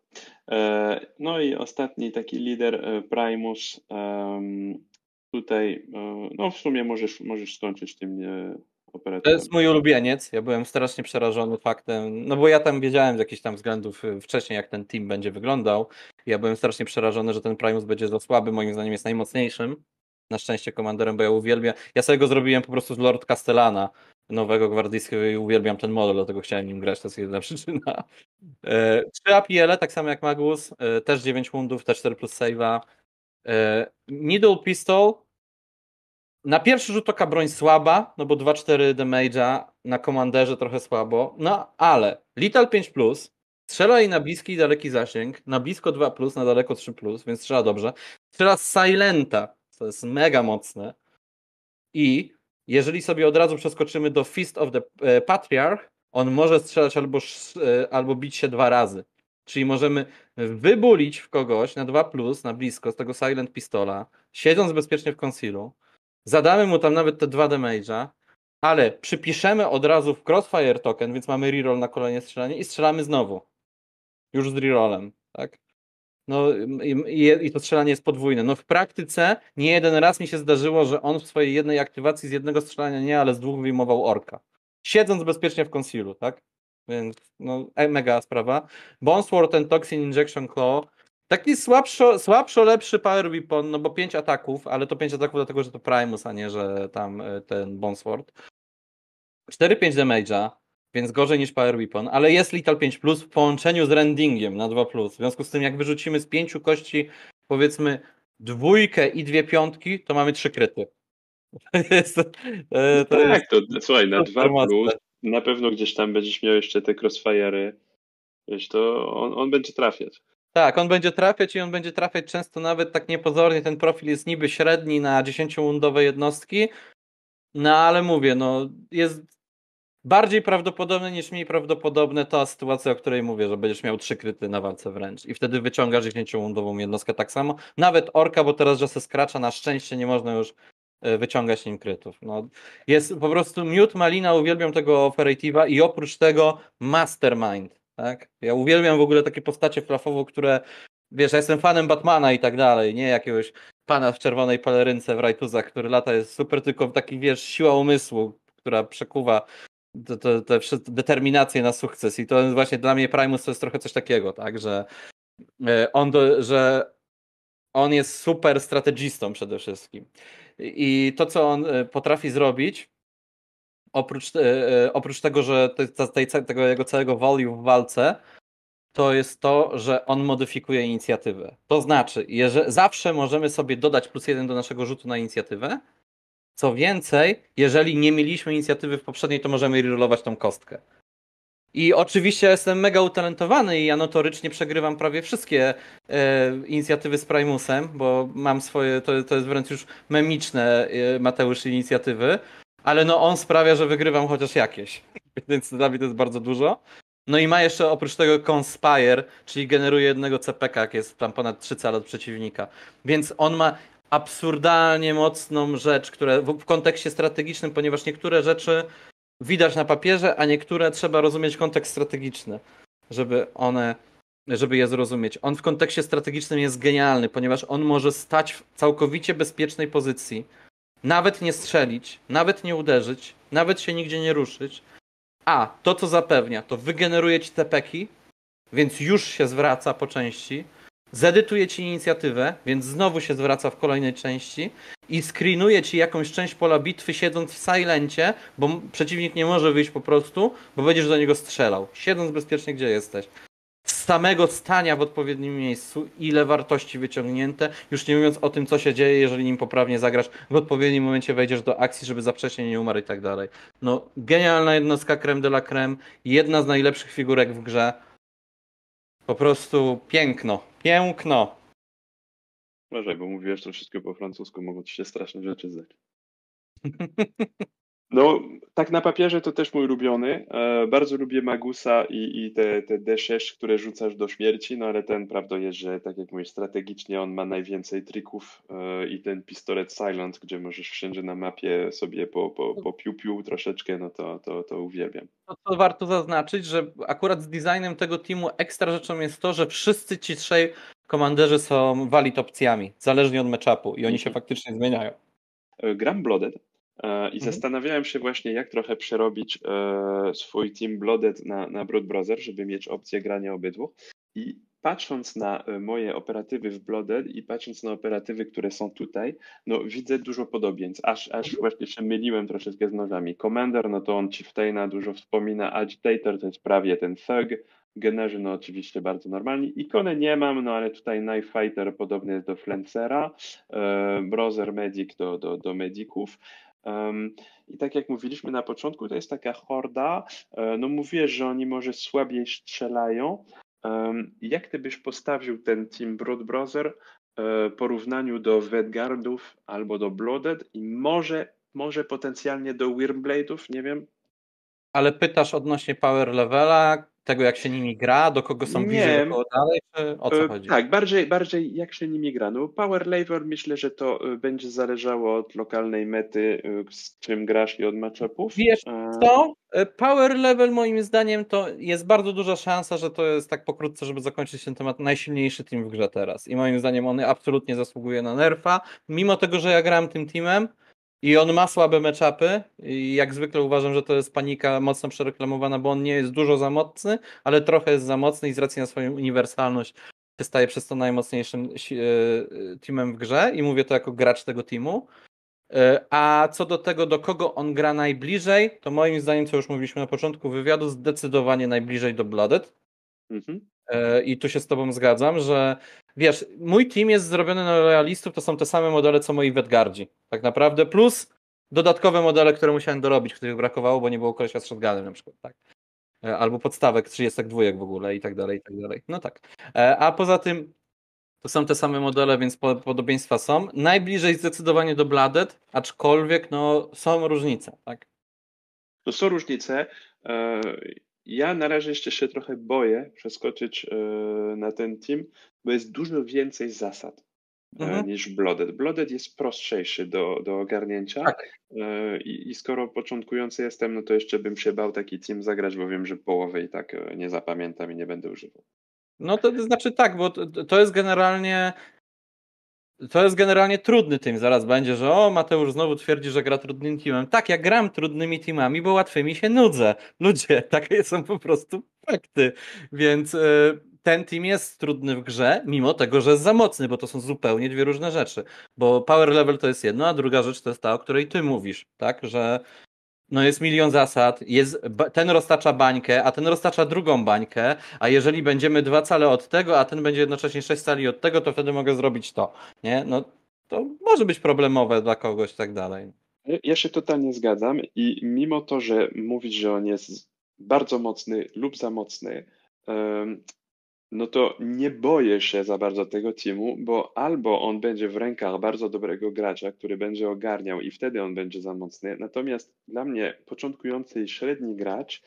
E, no i ostatni taki lider, e, Primus tutaj, e, no w sumie możesz, możesz skończyć tym e, operatorem. To jest mój ulubieniec. Ja byłem strasznie przerażony faktem, no bo ja tam wiedziałem z jakichś tam względów e, wcześniej, jak ten team będzie wyglądał. Ja byłem strasznie przerażony, że ten Primus będzie za słaby, moim zdaniem jest najmocniejszym. Na szczęście komanderem, bo ja uwielbiam. Ja sobie go zrobiłem po prostu z Lord Castellana, nowego gwardyjskiego i uwielbiam ten model, dlatego chciałem nim grać, to jest jedna przyczyna. Trzy apl tak samo jak Magus, też 9 mundów, te 4 plus save'a. E, Needle Pistol. Na pierwszy rzut oka broń słaba, no bo 2-4 damage'a na komanderze trochę słabo, no ale Little 5 Plus strzela i na bliski i daleki zasięg, na blisko 2 plus, na daleko 3 plus, więc strzela dobrze. Strzela Silenta, to jest mega mocne. I jeżeli sobie od razu przeskoczymy do Fist of the e, Patriarch, on może strzelać albo, e, albo bić się dwa razy. Czyli możemy wybulić w kogoś na 2, na blisko z tego Silent Pistola, siedząc bezpiecznie w concealu. Zadamy mu tam nawet te 2 damage'a, ale przypiszemy od razu w Crossfire token, więc mamy reroll na kolejne strzelanie i strzelamy znowu. Już z rerollem, tak? No i, i, to strzelanie jest podwójne. No w praktyce nie jeden raz mi się zdarzyło, że on w swojej jednej aktywacji z jednego strzelania nie, ale z dwóch wyjmował orka. Siedząc bezpiecznie w concealu, tak? Więc no, e, mega sprawa. Bonesword and Toxin Injection Claw. Taki słabszo, słabszo lepszy Power Weapon, no bo 5 ataków, ale to 5 ataków dlatego, że to Primus, a nie, że tam e, ten Bonesword. 4-5 damage'a, więc gorzej niż Power Weapon, ale jest Little 5 plus w połączeniu z Rendingiem na 2 plus. W związku z tym, jak wyrzucimy z 5 kości, powiedzmy, dwójkę i dwie piątki, to mamy 3 kryty. To jest, e, to no tak, jest, to, słuchaj, na 2 plus na pewno gdzieś tam będziesz miał jeszcze te crossfire'y, wiesz, to on, on będzie trafiać. Tak, on będzie trafiać i on będzie trafiać często nawet tak niepozornie. Ten profil jest niby średni na 10-mundowe jednostki, no ale mówię, no jest bardziej prawdopodobne niż mniej prawdopodobne ta sytuacja, o której mówię, że będziesz miał trzy kryty na walce wręcz i wtedy wyciągasz 10-mundową jednostkę tak samo. Nawet orka, bo teraz, że se skracza, na szczęście nie można już E, wyciągać nim krytów. No, jest po prostu miód, malina, uwielbiam tego operatywa i oprócz tego mastermind. Tak? Ja uwielbiam w ogóle takie postacie flafowo, które wiesz, ja jestem fanem Batmana i tak dalej, nie jakiegoś pana w czerwonej palerynce w rajtuzach, który lata jest super, tylko taki wiesz, siła umysłu, która przekuwa te, determinację na sukces i to jest właśnie dla mnie Primus to jest trochę coś takiego, tak, że e, on, do, że on jest super strategistą przede wszystkim. I to, co on e, potrafi zrobić, oprócz, e, e, oprócz tego, że tej, tego jego całego value w walce, to jest to, że on modyfikuje inicjatywę. To znaczy, jeżeli, zawsze możemy sobie dodać plus jeden do naszego rzutu na inicjatywę. Co więcej, jeżeli nie mieliśmy inicjatywy w poprzedniej, to możemy rerolować tą kostkę. I oczywiście jestem mega utalentowany i ja notorycznie przegrywam prawie wszystkie e, inicjatywy z Primusem, bo mam swoje, to, to jest wręcz już memiczne e, Mateusz inicjatywy, ale no on sprawia, że wygrywam chociaż jakieś, więc dla mnie to jest bardzo dużo. No i ma jeszcze oprócz tego Conspire, czyli generuje jednego CPK, jak jest tam ponad 3 cale od przeciwnika. Więc on ma absurdalnie mocną rzecz, która w, w kontekście strategicznym, ponieważ niektóre rzeczy widać na papierze, a niektóre trzeba rozumieć kontekst strategiczny, żeby one, żeby je zrozumieć. On w kontekście strategicznym jest genialny, ponieważ on może stać w całkowicie bezpiecznej pozycji, nawet nie strzelić, nawet nie uderzyć, nawet się nigdzie nie ruszyć. A to, co zapewnia, to wygeneruje ci te peki, więc już się zwraca po części zedytuje ci inicjatywę, więc znowu się zwraca w kolejnej części i screenuje ci jakąś część pola bitwy siedząc w silencie, bo przeciwnik nie może wyjść po prostu, bo będziesz do niego strzelał, siedząc bezpiecznie gdzie jesteś. Z samego stania w odpowiednim miejscu, ile wartości wyciągnięte, już nie mówiąc o tym, co się dzieje, jeżeli nim poprawnie zagrasz, w odpowiednim momencie wejdziesz do akcji, żeby za wcześnie nie umarł i tak dalej. No, genialna jednostka creme de la creme, jedna z najlepszych figurek w grze, po prostu piękno, piękno. Uważaj, bo mówiłeś to wszystko po francusku, mogą ci się straszne rzeczy zdać. No, tak na papierze to też mój ulubiony. E, bardzo lubię Magusa i, i te, te D6, które rzucasz do śmierci, no ale ten prawda jest, że tak jak mówisz, strategicznie on ma najwięcej trików e, i ten pistolet Silent, gdzie możesz wszędzie na mapie sobie po, po, po piu, piu troszeczkę, no to, to, to uwielbiam. To, warto zaznaczyć, że akurat z designem tego teamu ekstra rzeczą jest to, że wszyscy ci trzej komanderzy są valid opcjami, zależnie od matchupu i oni się mhm. faktycznie zmieniają. E, gram Blooded. E, I mhm. zastanawiałem się właśnie, jak trochę przerobić e, swój Team Blooded na, na Blood Brother, żeby mieć opcję grania obydwu. I patrząc na e, moje operatywy w Blooded i patrząc na operatywy, które są tutaj, no widzę dużo podobieństw, aż, aż mhm. właśnie się myliłem troszeczkę z nożami. Commander, no to on Chieftaina dużo wspomina, Agitator to jest prawie ten Thug, Generzy, no oczywiście bardzo normalni. Ikony nie mam, no ale tutaj Knife Fighter podobny jest do Flancera, e, Browser Medic do, do, do Medików. I tak jak mówiliśmy na początku, to jest taka horda. E, no mówię, że oni może słabiej strzelają. Jak ty byś postawił ten team Broad Brother e, w porównaniu do Wedgardów albo do Blooded i może, może potencjalnie do Wyrmblade'ów, nie wiem? Ale pytasz odnośnie power levela, tego, jak się nimi gra, do kogo są bliżej, do kogo dalej, czy o co e, chodzi? Tak, bardziej, bardziej jak się nimi gra. No, power level, myślę, że to e, będzie zależało od lokalnej mety, e, z czym grasz i od matchupów. Wiesz co? Power level moim zdaniem to jest bardzo duża szansa, że to jest tak pokrótce, żeby zakończyć ten temat, najsilniejszy team w grze teraz. I moim zdaniem on absolutnie zasługuje na nerfa, mimo tego, że ja gram tym teamem, i on ma słabe meczapy. jak zwykle uważam, że to jest panika mocno przereklamowana, bo on nie jest dużo za mocny, ale trochę jest za mocny i z racji na swoją uniwersalność staje przez to najmocniejszym e, teamem w grze. I mówię to jako gracz tego teamu. E, a co do tego, do kogo on gra najbliżej, to moim zdaniem, co już mówiliśmy na początku wywiadu, zdecydowanie najbliżej do Blooded. Mhm. E, I tu się z tobą zgadzam, że wiesz, mój team jest zrobiony na realistów, to są te same modele, co moi Wedgardzi. Tak naprawdę, plus dodatkowe modele, które musiałem dorobić, których brakowało, bo nie było kolesia z shotgunem na przykład, tak? E, albo podstawek 32 w ogóle i tak dalej, i tak dalej. No tak. E, a poza tym to są te same modele, więc podobieństwa są. Najbliżej zdecydowanie do Bladet, aczkolwiek no, są różnice, tak? To są różnice. Ja na razie jeszcze się trochę boję przeskoczyć e, na ten team, bo jest dużo więcej zasad e, mhm. niż Blooded. Blooded jest prostszejszy do, do ogarnięcia tak. E, I, I, skoro początkujący jestem, no to jeszcze bym się bał taki team zagrać, bo wiem, że połowę i tak nie zapamiętam i nie będę używał. No to, to znaczy tak, bo to, to jest generalnie to jest generalnie trudny team. Zaraz będzie, że o, Mateusz znowu twierdzi, że gra trudnym teamem. Tak, ja gram trudnymi teamami, bo łatwymi się nudzę. Ludzie, takie są po prostu fakty. Więc e, ten team jest trudny w grze, mimo tego, że jest za mocny, bo to są zupełnie dwie różne rzeczy. Bo power level to jest jedno, a druga rzecz to jest ta, o której ty mówisz, tak? Że no jest milion zasad, jest, ten roztacza bańkę, a ten roztacza drugą bańkę, a jeżeli będziemy dwa cale od tego, a ten będzie jednocześnie sześć cali od tego, to wtedy mogę zrobić to, nie? No to może być problemowe dla kogoś i tak dalej. Ja się totalnie zgadzam i mimo to, że mówić, że on jest bardzo mocny lub za mocny, no to nie boję się za bardzo tego teamu, bo albo on będzie w rękach bardzo dobrego gracza, który będzie ogarniał i wtedy on będzie za mocny. Natomiast dla mnie początkujący i średni gracz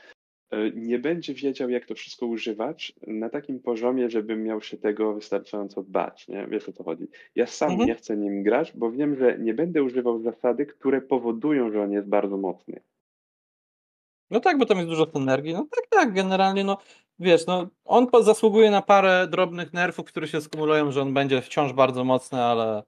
e, nie będzie wiedział, jak to wszystko używać na takim poziomie, żebym miał się tego wystarczająco bać. Nie? Wiesz o co chodzi. Ja sam mhm. nie chcę nim grać, bo wiem, że nie będę używał zasady, które powodują, że on jest bardzo mocny. No tak, bo tam jest dużo synergii. No tak, tak, generalnie no, wiesz, no, on zasługuje na parę drobnych nerfów, które się skumulują, że on będzie wciąż bardzo mocny, ale,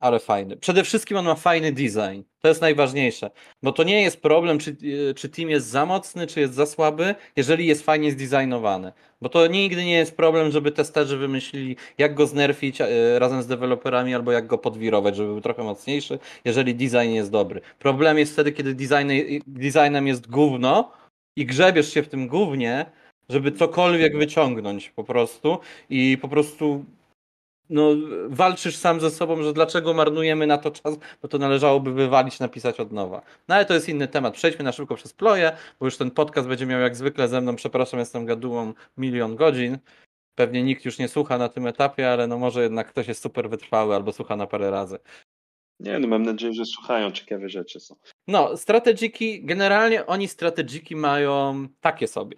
ale fajny. Przede wszystkim on ma fajny design. To jest najważniejsze, bo to nie jest problem, czy, czy team jest za mocny, czy jest za słaby, jeżeli jest fajnie zdesignowany. Bo to nigdy nie jest problem, żeby testerzy wymyślili, jak go znerfić e, razem z deweloperami, albo jak go podwirować, żeby był trochę mocniejszy, jeżeli design jest dobry. Problem jest wtedy, kiedy design, designem jest gówno i grzebiesz się w tym głównie żeby cokolwiek wyciągnąć po prostu i po prostu no, walczysz sam ze sobą, że dlaczego marnujemy na to czas, bo to należałoby wywalić, napisać od nowa. No ale to jest inny temat. Przejdźmy na szybko przez ploje, bo już ten podcast będzie miał jak zwykle ze mną, przepraszam, jestem gadułą, milion godzin. Pewnie nikt już nie słucha na tym etapie, ale no może jednak ktoś jest super wytrwały albo słucha na parę razy. Nie no, mam nadzieję, że słuchają, ciekawe rzeczy są. No, strategiki, generalnie oni strategiki mają takie sobie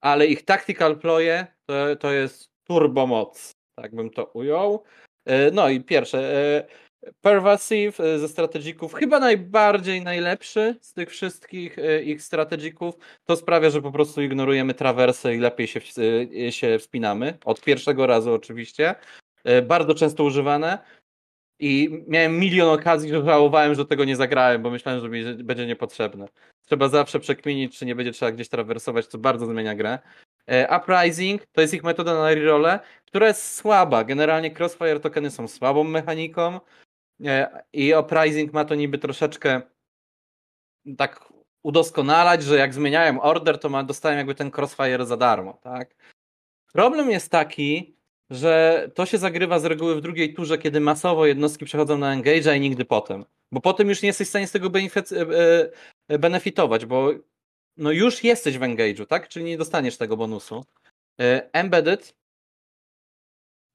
ale ich tactical ploje to, to jest turbomoc, tak bym to ujął. E, no i pierwsze, e, Pervasive e, ze strategików, chyba najbardziej najlepszy z tych wszystkich ich strategików, to sprawia, że po prostu ignorujemy trawersy i lepiej się, się wspinamy. Od pierwszego razu oczywiście. Bardzo często używane. I miałem milion okazji, że żałowałem, że tego nie zagrałem, bo myślałem, że mi będzie niepotrzebne. Trzeba zawsze przekminić, czy nie będzie trzeba gdzieś trawersować, co bardzo zmienia grę. E, Uprising to jest ich metoda na rerolle, która jest słaba. Generalnie Crossfire tokeny są słabą mechaniką e, i Uprising ma to niby troszeczkę tak udoskonalać, że jak zmieniałem order, to dostałem jakby ten Crossfire za darmo, tak? Problem jest taki, że to się zagrywa z reguły w drugiej turze, kiedy masowo jednostki przechodzą na engage'a i nigdy potem. Bo potem już nie jesteś w stanie z tego e, e, e, benefitować, bo no już jesteś w engage'u, tak? Czyli nie dostaniesz tego bonusu. Embedded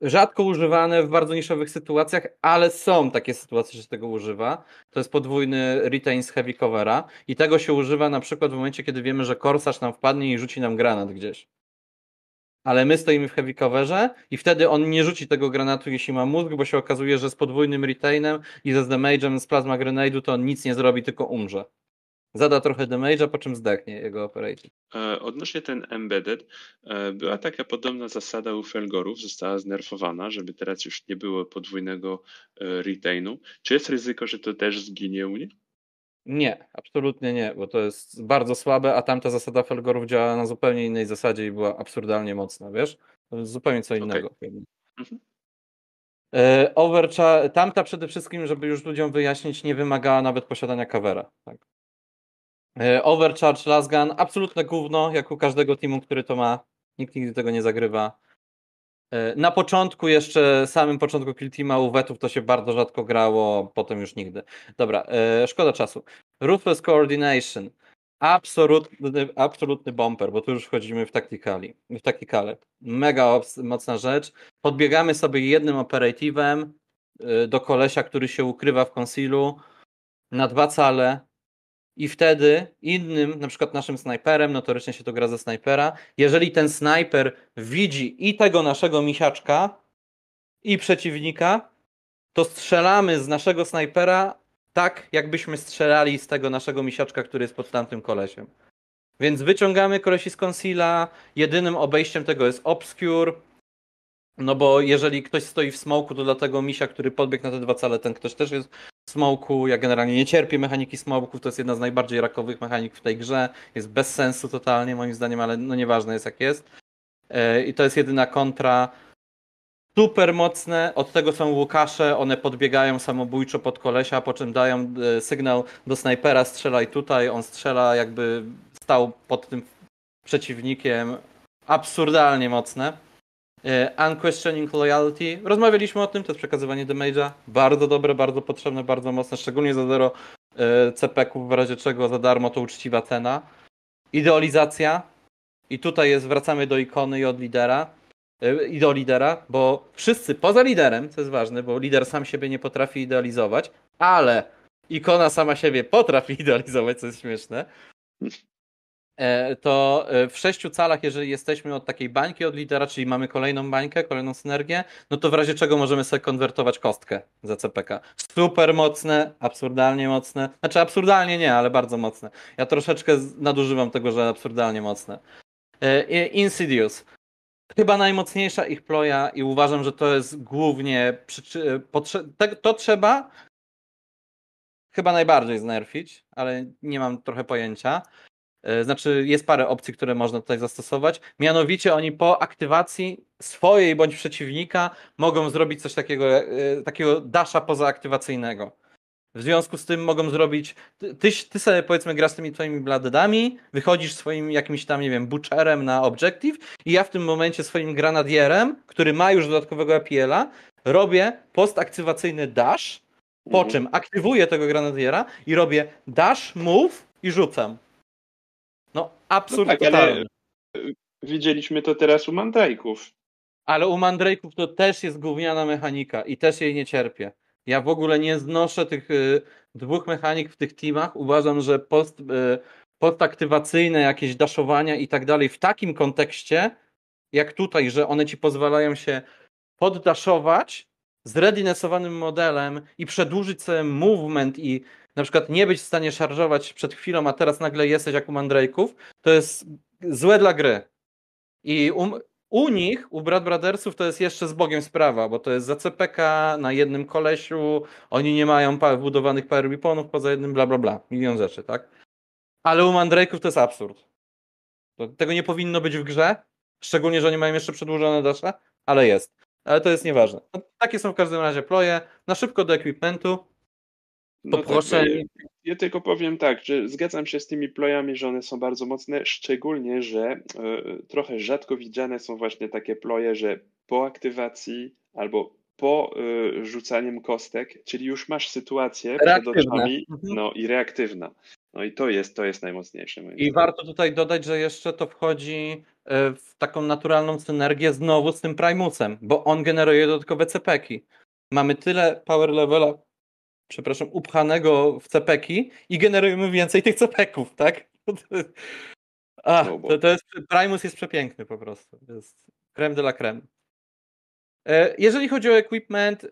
rzadko używane w bardzo niszowych sytuacjach, ale są takie sytuacje, że się tego używa. To jest podwójny retain z heavy covera i tego się używa na przykład w momencie, kiedy wiemy, że korsarz nam wpadnie i rzuci nam granat gdzieś ale my stoimy w heavy coverze i wtedy on nie rzuci tego granatu, jeśli ma mózg, bo się okazuje, że z podwójnym retainem i ze z damage'em z plasma grenade'u to on nic nie zrobi, tylko umrze. Zada trochę damage'a, po czym zdechnie jego operator. E, odnośnie ten embedded, e, była taka podobna zasada u Felgorów, została znerfowana, żeby teraz już nie było podwójnego e, retainu. Czy jest ryzyko, że to też zginie u nich? Nie, absolutnie nie, bo to jest bardzo słabe, a tamta zasada Felgorów działa na zupełnie innej zasadzie i była absurdalnie mocna, wiesz? To jest zupełnie co innego. Okay. Mhm. E, Overcha- tamta przede wszystkim, żeby już ludziom wyjaśnić, nie wymagała nawet posiadania covera. Tak. E, Overcharge, Lasgan, absolutne gówno, jak u każdego teamu, który to ma. Nikt nigdy tego nie zagrywa. E, na początku jeszcze, samym początku Kiltima wetów to się bardzo rzadko grało, potem już nigdy. Dobra, e, szkoda czasu. Ruthless Coordination. Absolutny, absolutny bumper, bo tu już wchodzimy w taktikali, w taktikale. Mega mocna rzecz. Podbiegamy sobie jednym operatywem e, do kolesia, który się ukrywa w konsilu na dwa cale, i wtedy innym, na przykład naszym snajperem, notorycznie się to gra ze snajpera, jeżeli ten snajper widzi i tego naszego misiaczka, i przeciwnika, to strzelamy z naszego snajpera tak, jakbyśmy strzelali z tego naszego misiaczka, który jest pod tamtym kolesiem. Więc wyciągamy kolesi z concealer, jedynym obejściem tego jest obscure, no bo jeżeli ktoś stoi w smoku, to dla tego misia, który podbiegł na te dwa cele, ten ktoś też jest smoku. Ja generalnie nie cierpię mechaniki smoków, to jest jedna z najbardziej rakowych mechanik w tej grze. Jest bez sensu totalnie moim zdaniem, ale no nieważne jest jak jest. E, I to jest jedyna kontra. Super mocne, od tego są Łukasze, one podbiegają samobójczo pod kolesia, po czym dają e, sygnał do snajpera strzelaj tutaj, on strzela jakby stał pod tym przeciwnikiem. Absurdalnie mocne. E, Unquestioning Loyalty. Rozmawialiśmy o tym, to jest przekazywanie damage'a. Bardzo dobre, bardzo potrzebne, bardzo mocne, szczególnie za 0 e, CP-ków, w razie czego za darmo to uczciwa cena. Idealizacja. I tutaj jest, wracamy do ikony i od lidera. E, I do lidera, bo wszyscy poza liderem, co jest ważne, bo lider sam siebie nie potrafi idealizować, ale ikona sama siebie potrafi idealizować, co jest śmieszne. E, to e, w sześciu calach, jeżeli jesteśmy od takiej bańki od lidera, czyli mamy kolejną bańkę, kolejną synergię, no to w razie czego możemy sobie konwertować kostkę za CPK. Super mocne, absurdalnie mocne, znaczy absurdalnie nie, ale bardzo mocne. Ja troszeczkę nadużywam tego, że absurdalnie mocne. E, Insidious. Chyba najmocniejsza ich ploja i uważam, że to jest głównie to trzeba chyba najbardziej znerfić, ale nie mam trochę pojęcia. E, znaczy, jest parę opcji, które można tutaj zastosować. Mianowicie oni po aktywacji swojej bądź przeciwnika mogą zrobić coś takiego, e, takiego dasza pozaaktywacyjnego. W związku z tym mogą zrobić. Ty, ty sobie powiedzmy grasz z tymi twoimi bladedami, wychodzisz swoim jakimś tam, nie wiem, butcherem na objective i ja w tym momencie swoim granadierem, który ma już dodatkowego APL-a, robię postaktywacyjny dash, po mhm. czym aktywuję tego granadiera i robię dash, move i rzucam. No absurd no tak, totalny. Ale widzieliśmy to teraz u mandrajków. Ale u mandrajków to też jest gówniana mechanika i też jej nie cierpię. Ja w ogóle nie znoszę tych y, dwóch mechanik w tych teamach. Uważam, że post, y, postaktywacyjne jakieś daszowania i tak dalej w takim kontekście, jak tutaj, że one ci pozwalają się poddaszować z readinessowanym modelem i przedłużyć sobie movement i na przykład nie być w stanie szarżować przed chwilą, a teraz nagle jesteś jak u Mandrake'ów, to jest złe dla gry. I um, u nich, u Brad Brothersów, to jest jeszcze z Bogiem sprawa, bo to jest za CPK na jednym kolesiu, oni nie mają wbudowanych power weaponów poza jednym, bla bla bla, milion rzeczy, tak? Ale u Mandrake'ów to jest absurd. To, tego nie powinno być w grze, szczególnie, że oni mają jeszcze przedłużone dasze, ale jest. Ale to jest nieważne. No, takie są w każdym razie ploje. Na szybko do ekwipmentu. Poproszę. No tak, ja tylko powiem tak, że zgadzam się z tymi plojami, że one są bardzo mocne, szczególnie, że y, trochę rzadko widziane są właśnie takie ploje, że po aktywacji albo po y, rzucaniem kostek, czyli już masz sytuację reaktywna. przed oczami mhm. no, i reaktywna. No i to jest, to jest najmocniejsze. I zdaniem. warto tutaj dodać, że jeszcze to wchodzi e, w taką naturalną synergię znowu z tym Primusem, bo on generuje dodatkowe cepeki. Mamy tyle power levela przepraszam, upchanego w cepeki i generujemy więcej tych cepeków, tak? A, no to, to jest, Primus jest przepiękny po prostu. jest creme de la creme. E, jeżeli chodzi o equipment, e,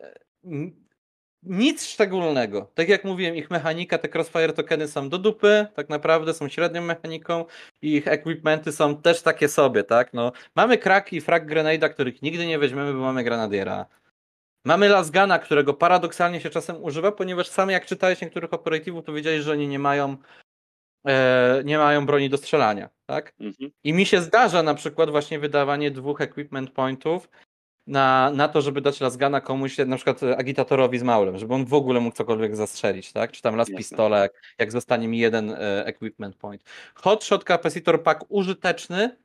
nic szczególnego. Tak jak mówiłem, ich mechanika, te Crossfire tokeny są do dupy, tak naprawdę są średnią mechaniką i ich equipmenty są też takie sobie, tak? No, mamy krak i frag grenada, których nigdy nie weźmiemy, bo mamy granadiera. Mamy Lasgana, którego paradoksalnie się czasem używa, ponieważ sam jak czytałeś niektórych operatywów, to wiedziałeś, że oni nie mają e, nie mają broni do strzelania, tak? Mhm. I mi się zdarza na przykład właśnie wydawanie dwóch equipment pointów na, na to, żeby dać lasgana komuś, na przykład e, agitatorowi z maulem, żeby on w ogóle mógł cokolwiek zastrzelić, tak? Czy tam las pistolek, jak zostanie mi jeden e, equipment point. Hotshot capacitor pack użyteczny,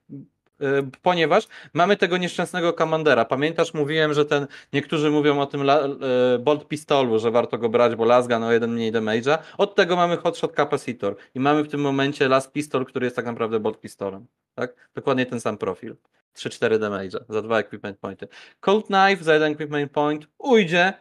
ponieważ mamy tego nieszczęsnego komandera. Pamiętasz, mówiłem, że ten, niektórzy mówią o tym la, e, bolt pistolu, że warto go brać, bo lasga no jeden mniej damage'a. Od tego mamy hotshot capacitor i mamy w tym momencie las pistol, który jest tak naprawdę bolt pistolem. Tak? Dokładnie ten sam profil. 3-4 damage'a za dwa equipment pointy. Cold knife za jeden equipment point ujdzie,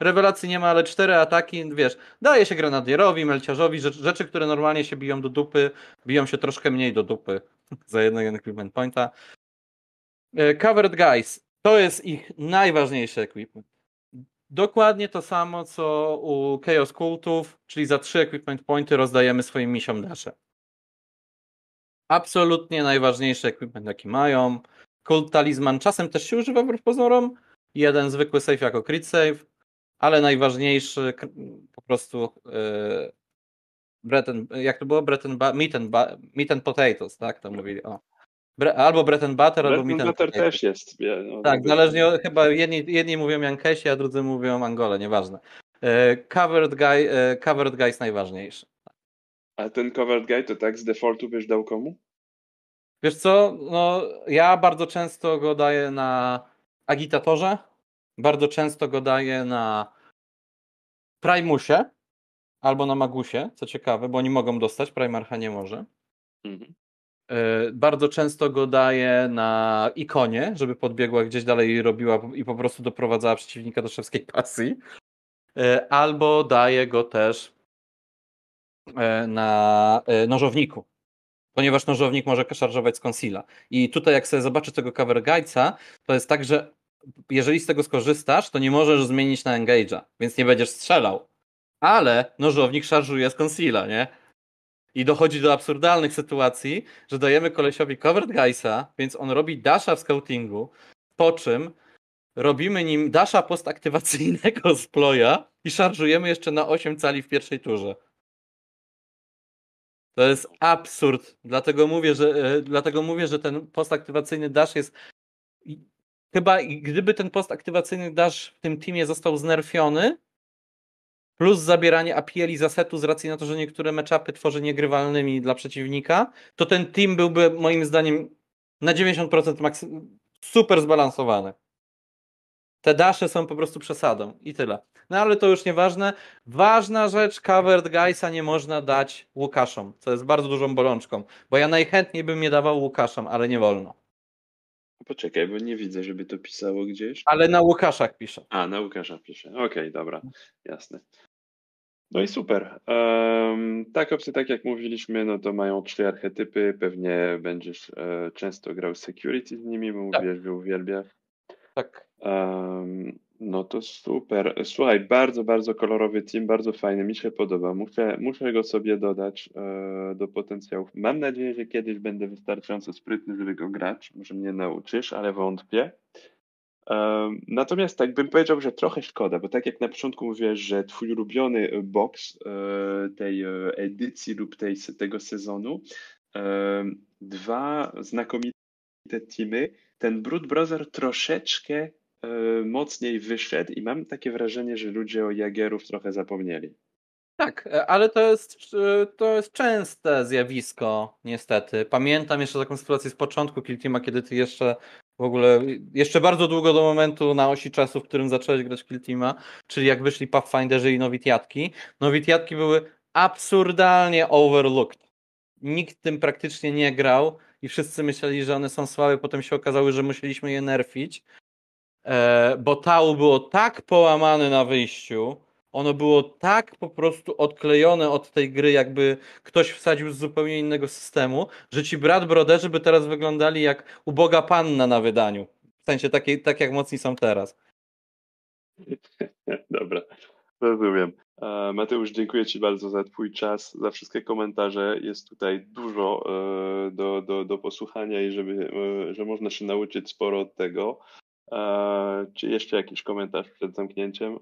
Rewelacji nie ma, ale cztery ataki, wiesz, daje się grenadierowi, melciarzowi, rzeczy, które normalnie się biją do dupy, biją się troszkę mniej do dupy za jednego equipment pointa. E, Covered Guys to jest ich najważniejszy equipment. Dokładnie to samo co u Chaos Kultów, czyli za trzy equipment pointy rozdajemy swoim misiom nasze. Absolutnie najważniejszy equipment jaki mają. Kult Talizman czasem też się używa wbrew pozorom. Jeden zwykły save jako crit save, ale najważniejszy po prostu yy, Bread jak to było? Bread and meat, and meat and potatoes, tak to mówili. O. Bre- albo Breton butter, albo meat and butter potatoes. też jest. No, tak, zależnie, od, chyba jedni, jedni mówią Jankesi, a drudzy mówią Angolę, nieważne. E, covered, guy, e, covered guy jest najważniejszy. A ten covered guy to tak z defaultu wiesz dał komu? Wiesz co, no ja bardzo często go daję na agitatorze, bardzo często go daję na primusie, albo na Magusie, co ciekawe, bo oni mogą dostać, Primarcha nie może. Mhm. E, bardzo często go daje na ikonie, żeby podbiegła gdzieś dalej i robiła i po prostu doprowadzała przeciwnika do szewskiej pasji. E, albo daje go też e, na nożowniku, ponieważ nożownik może szarżować z Konsila. I tutaj jak sobie zobaczy tego cover guide'a, to jest tak, że jeżeli z tego skorzystasz, to nie możesz zmienić na engage'a, więc nie będziesz strzelał ale nożownik szarżuje z conceala, nie? I dochodzi do absurdalnych sytuacji, że dajemy kolesiowi covered guysa, więc on robi dasha w scoutingu, po czym robimy nim dasha postaktywacyjnego z ploja i szarżujemy jeszcze na 8 cali w pierwszej turze. To jest absurd. Dlatego mówię, że, e, dlatego mówię, że ten postaktywacyjny dash jest chyba gdyby ten postaktywacyjny dash w tym teamie został znerfiony, plus zabieranie APL i zasetu z racji na to, że niektóre meczapy tworzy niegrywalnymi dla przeciwnika, to ten team byłby moim zdaniem na 90% maksy... super zbalansowany. Te dasze są po prostu przesadą i tyle. No ale to już nieważne. Ważna rzecz, covered guysa nie można dać Łukaszom, co jest bardzo dużą bolączką, bo ja najchętniej bym je dawał Łukaszom, ale nie wolno. Poczekaj, bo nie widzę, żeby to pisało gdzieś. Ale na Łukaszach pisze. A, na Łukaszach pisze. Okej, okay, dobra, jasne. No i super. Um, tak, opcje, tak jak mówiliśmy, no to mają trzy archetypy. Pewnie będziesz e, często grał security z nimi, bo tak. mówisz, że uwielbiasz. Tak. Um, no to super. Słuchaj, bardzo, bardzo kolorowy team, bardzo fajny, mi się podoba. Muszę, muszę go sobie dodać e, do potencjałów. Mam nadzieję, że kiedyś będę wystarczająco sprytny, żeby go grać. Może mnie nauczysz, ale wątpię. Natomiast tak bym powiedział, że trochę szkoda, bo tak jak na początku mówiłeś, że twój ulubiony e, box e, tej e, edycji lub tej, tego sezonu, dwa znakomite teamy, ten Brut Brother troszeczkę mocniej wyszedł i mam takie wrażenie, że ludzie o Jagerów trochę zapomnieli. Tak, ale to jest, to jest częste zjawisko, niestety. Pamiętam jeszcze taką sytuację z początku Kiltima, kiedy ty jeszcze w ogóle jeszcze bardzo długo do momentu na osi czasu, w którym zacząłeś grać Kill Teama, czyli jak wyszli Pathfinderzy i Nowitiatki. Nowitiatki były absurdalnie overlooked. Nikt tym praktycznie nie grał i wszyscy myśleli, że one są słabe, potem się okazało, że musieliśmy je nerfić, e, bo Tau było tak połamane na wyjściu, ono było tak po prostu odklejone od tej gry, jakby ktoś wsadził z zupełnie innego systemu, że ci brat broderzy by teraz wyglądali jak uboga panna na wydaniu. W sensie tak jak mocni są teraz. Dobra, rozumiem. E, Mateusz, dziękuję Ci bardzo za Twój czas, za wszystkie komentarze. Jest tutaj dużo e, do, do, do posłuchania i żeby, e, że można się nauczyć sporo od tego. Czy jeszcze jakiś komentarz przed zamknięciem?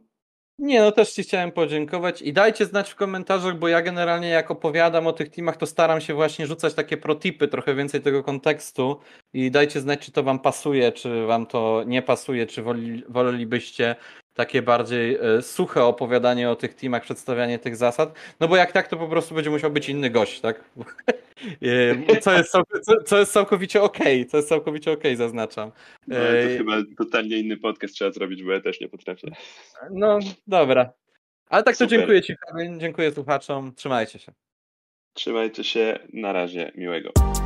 Nie, no też Ci chciałem podziękować i dajcie znać w komentarzach, bo ja generalnie jak opowiadam o tych teamach, to staram się właśnie rzucać takie protipy, trochę więcej tego kontekstu i dajcie znać, czy to Wam pasuje, czy Wam to nie pasuje, czy woli, wolelibyście takie bardziej y, suche opowiadanie o tych teamach, przedstawianie tych zasad, no bo jak tak, to po prostu będzie musiał być inny gość, tak? Co jest, co jest całkowicie okej, okay, co jest całkowicie okej, okay, zaznaczam. No, to chyba totalnie inny podcast trzeba zrobić, bo ja też nie potrafię. No, dobra. Ale tak Super. to dziękuję Ci, dziękuję słuchaczom, trzymajcie się. Trzymajcie się, na razie, miłego.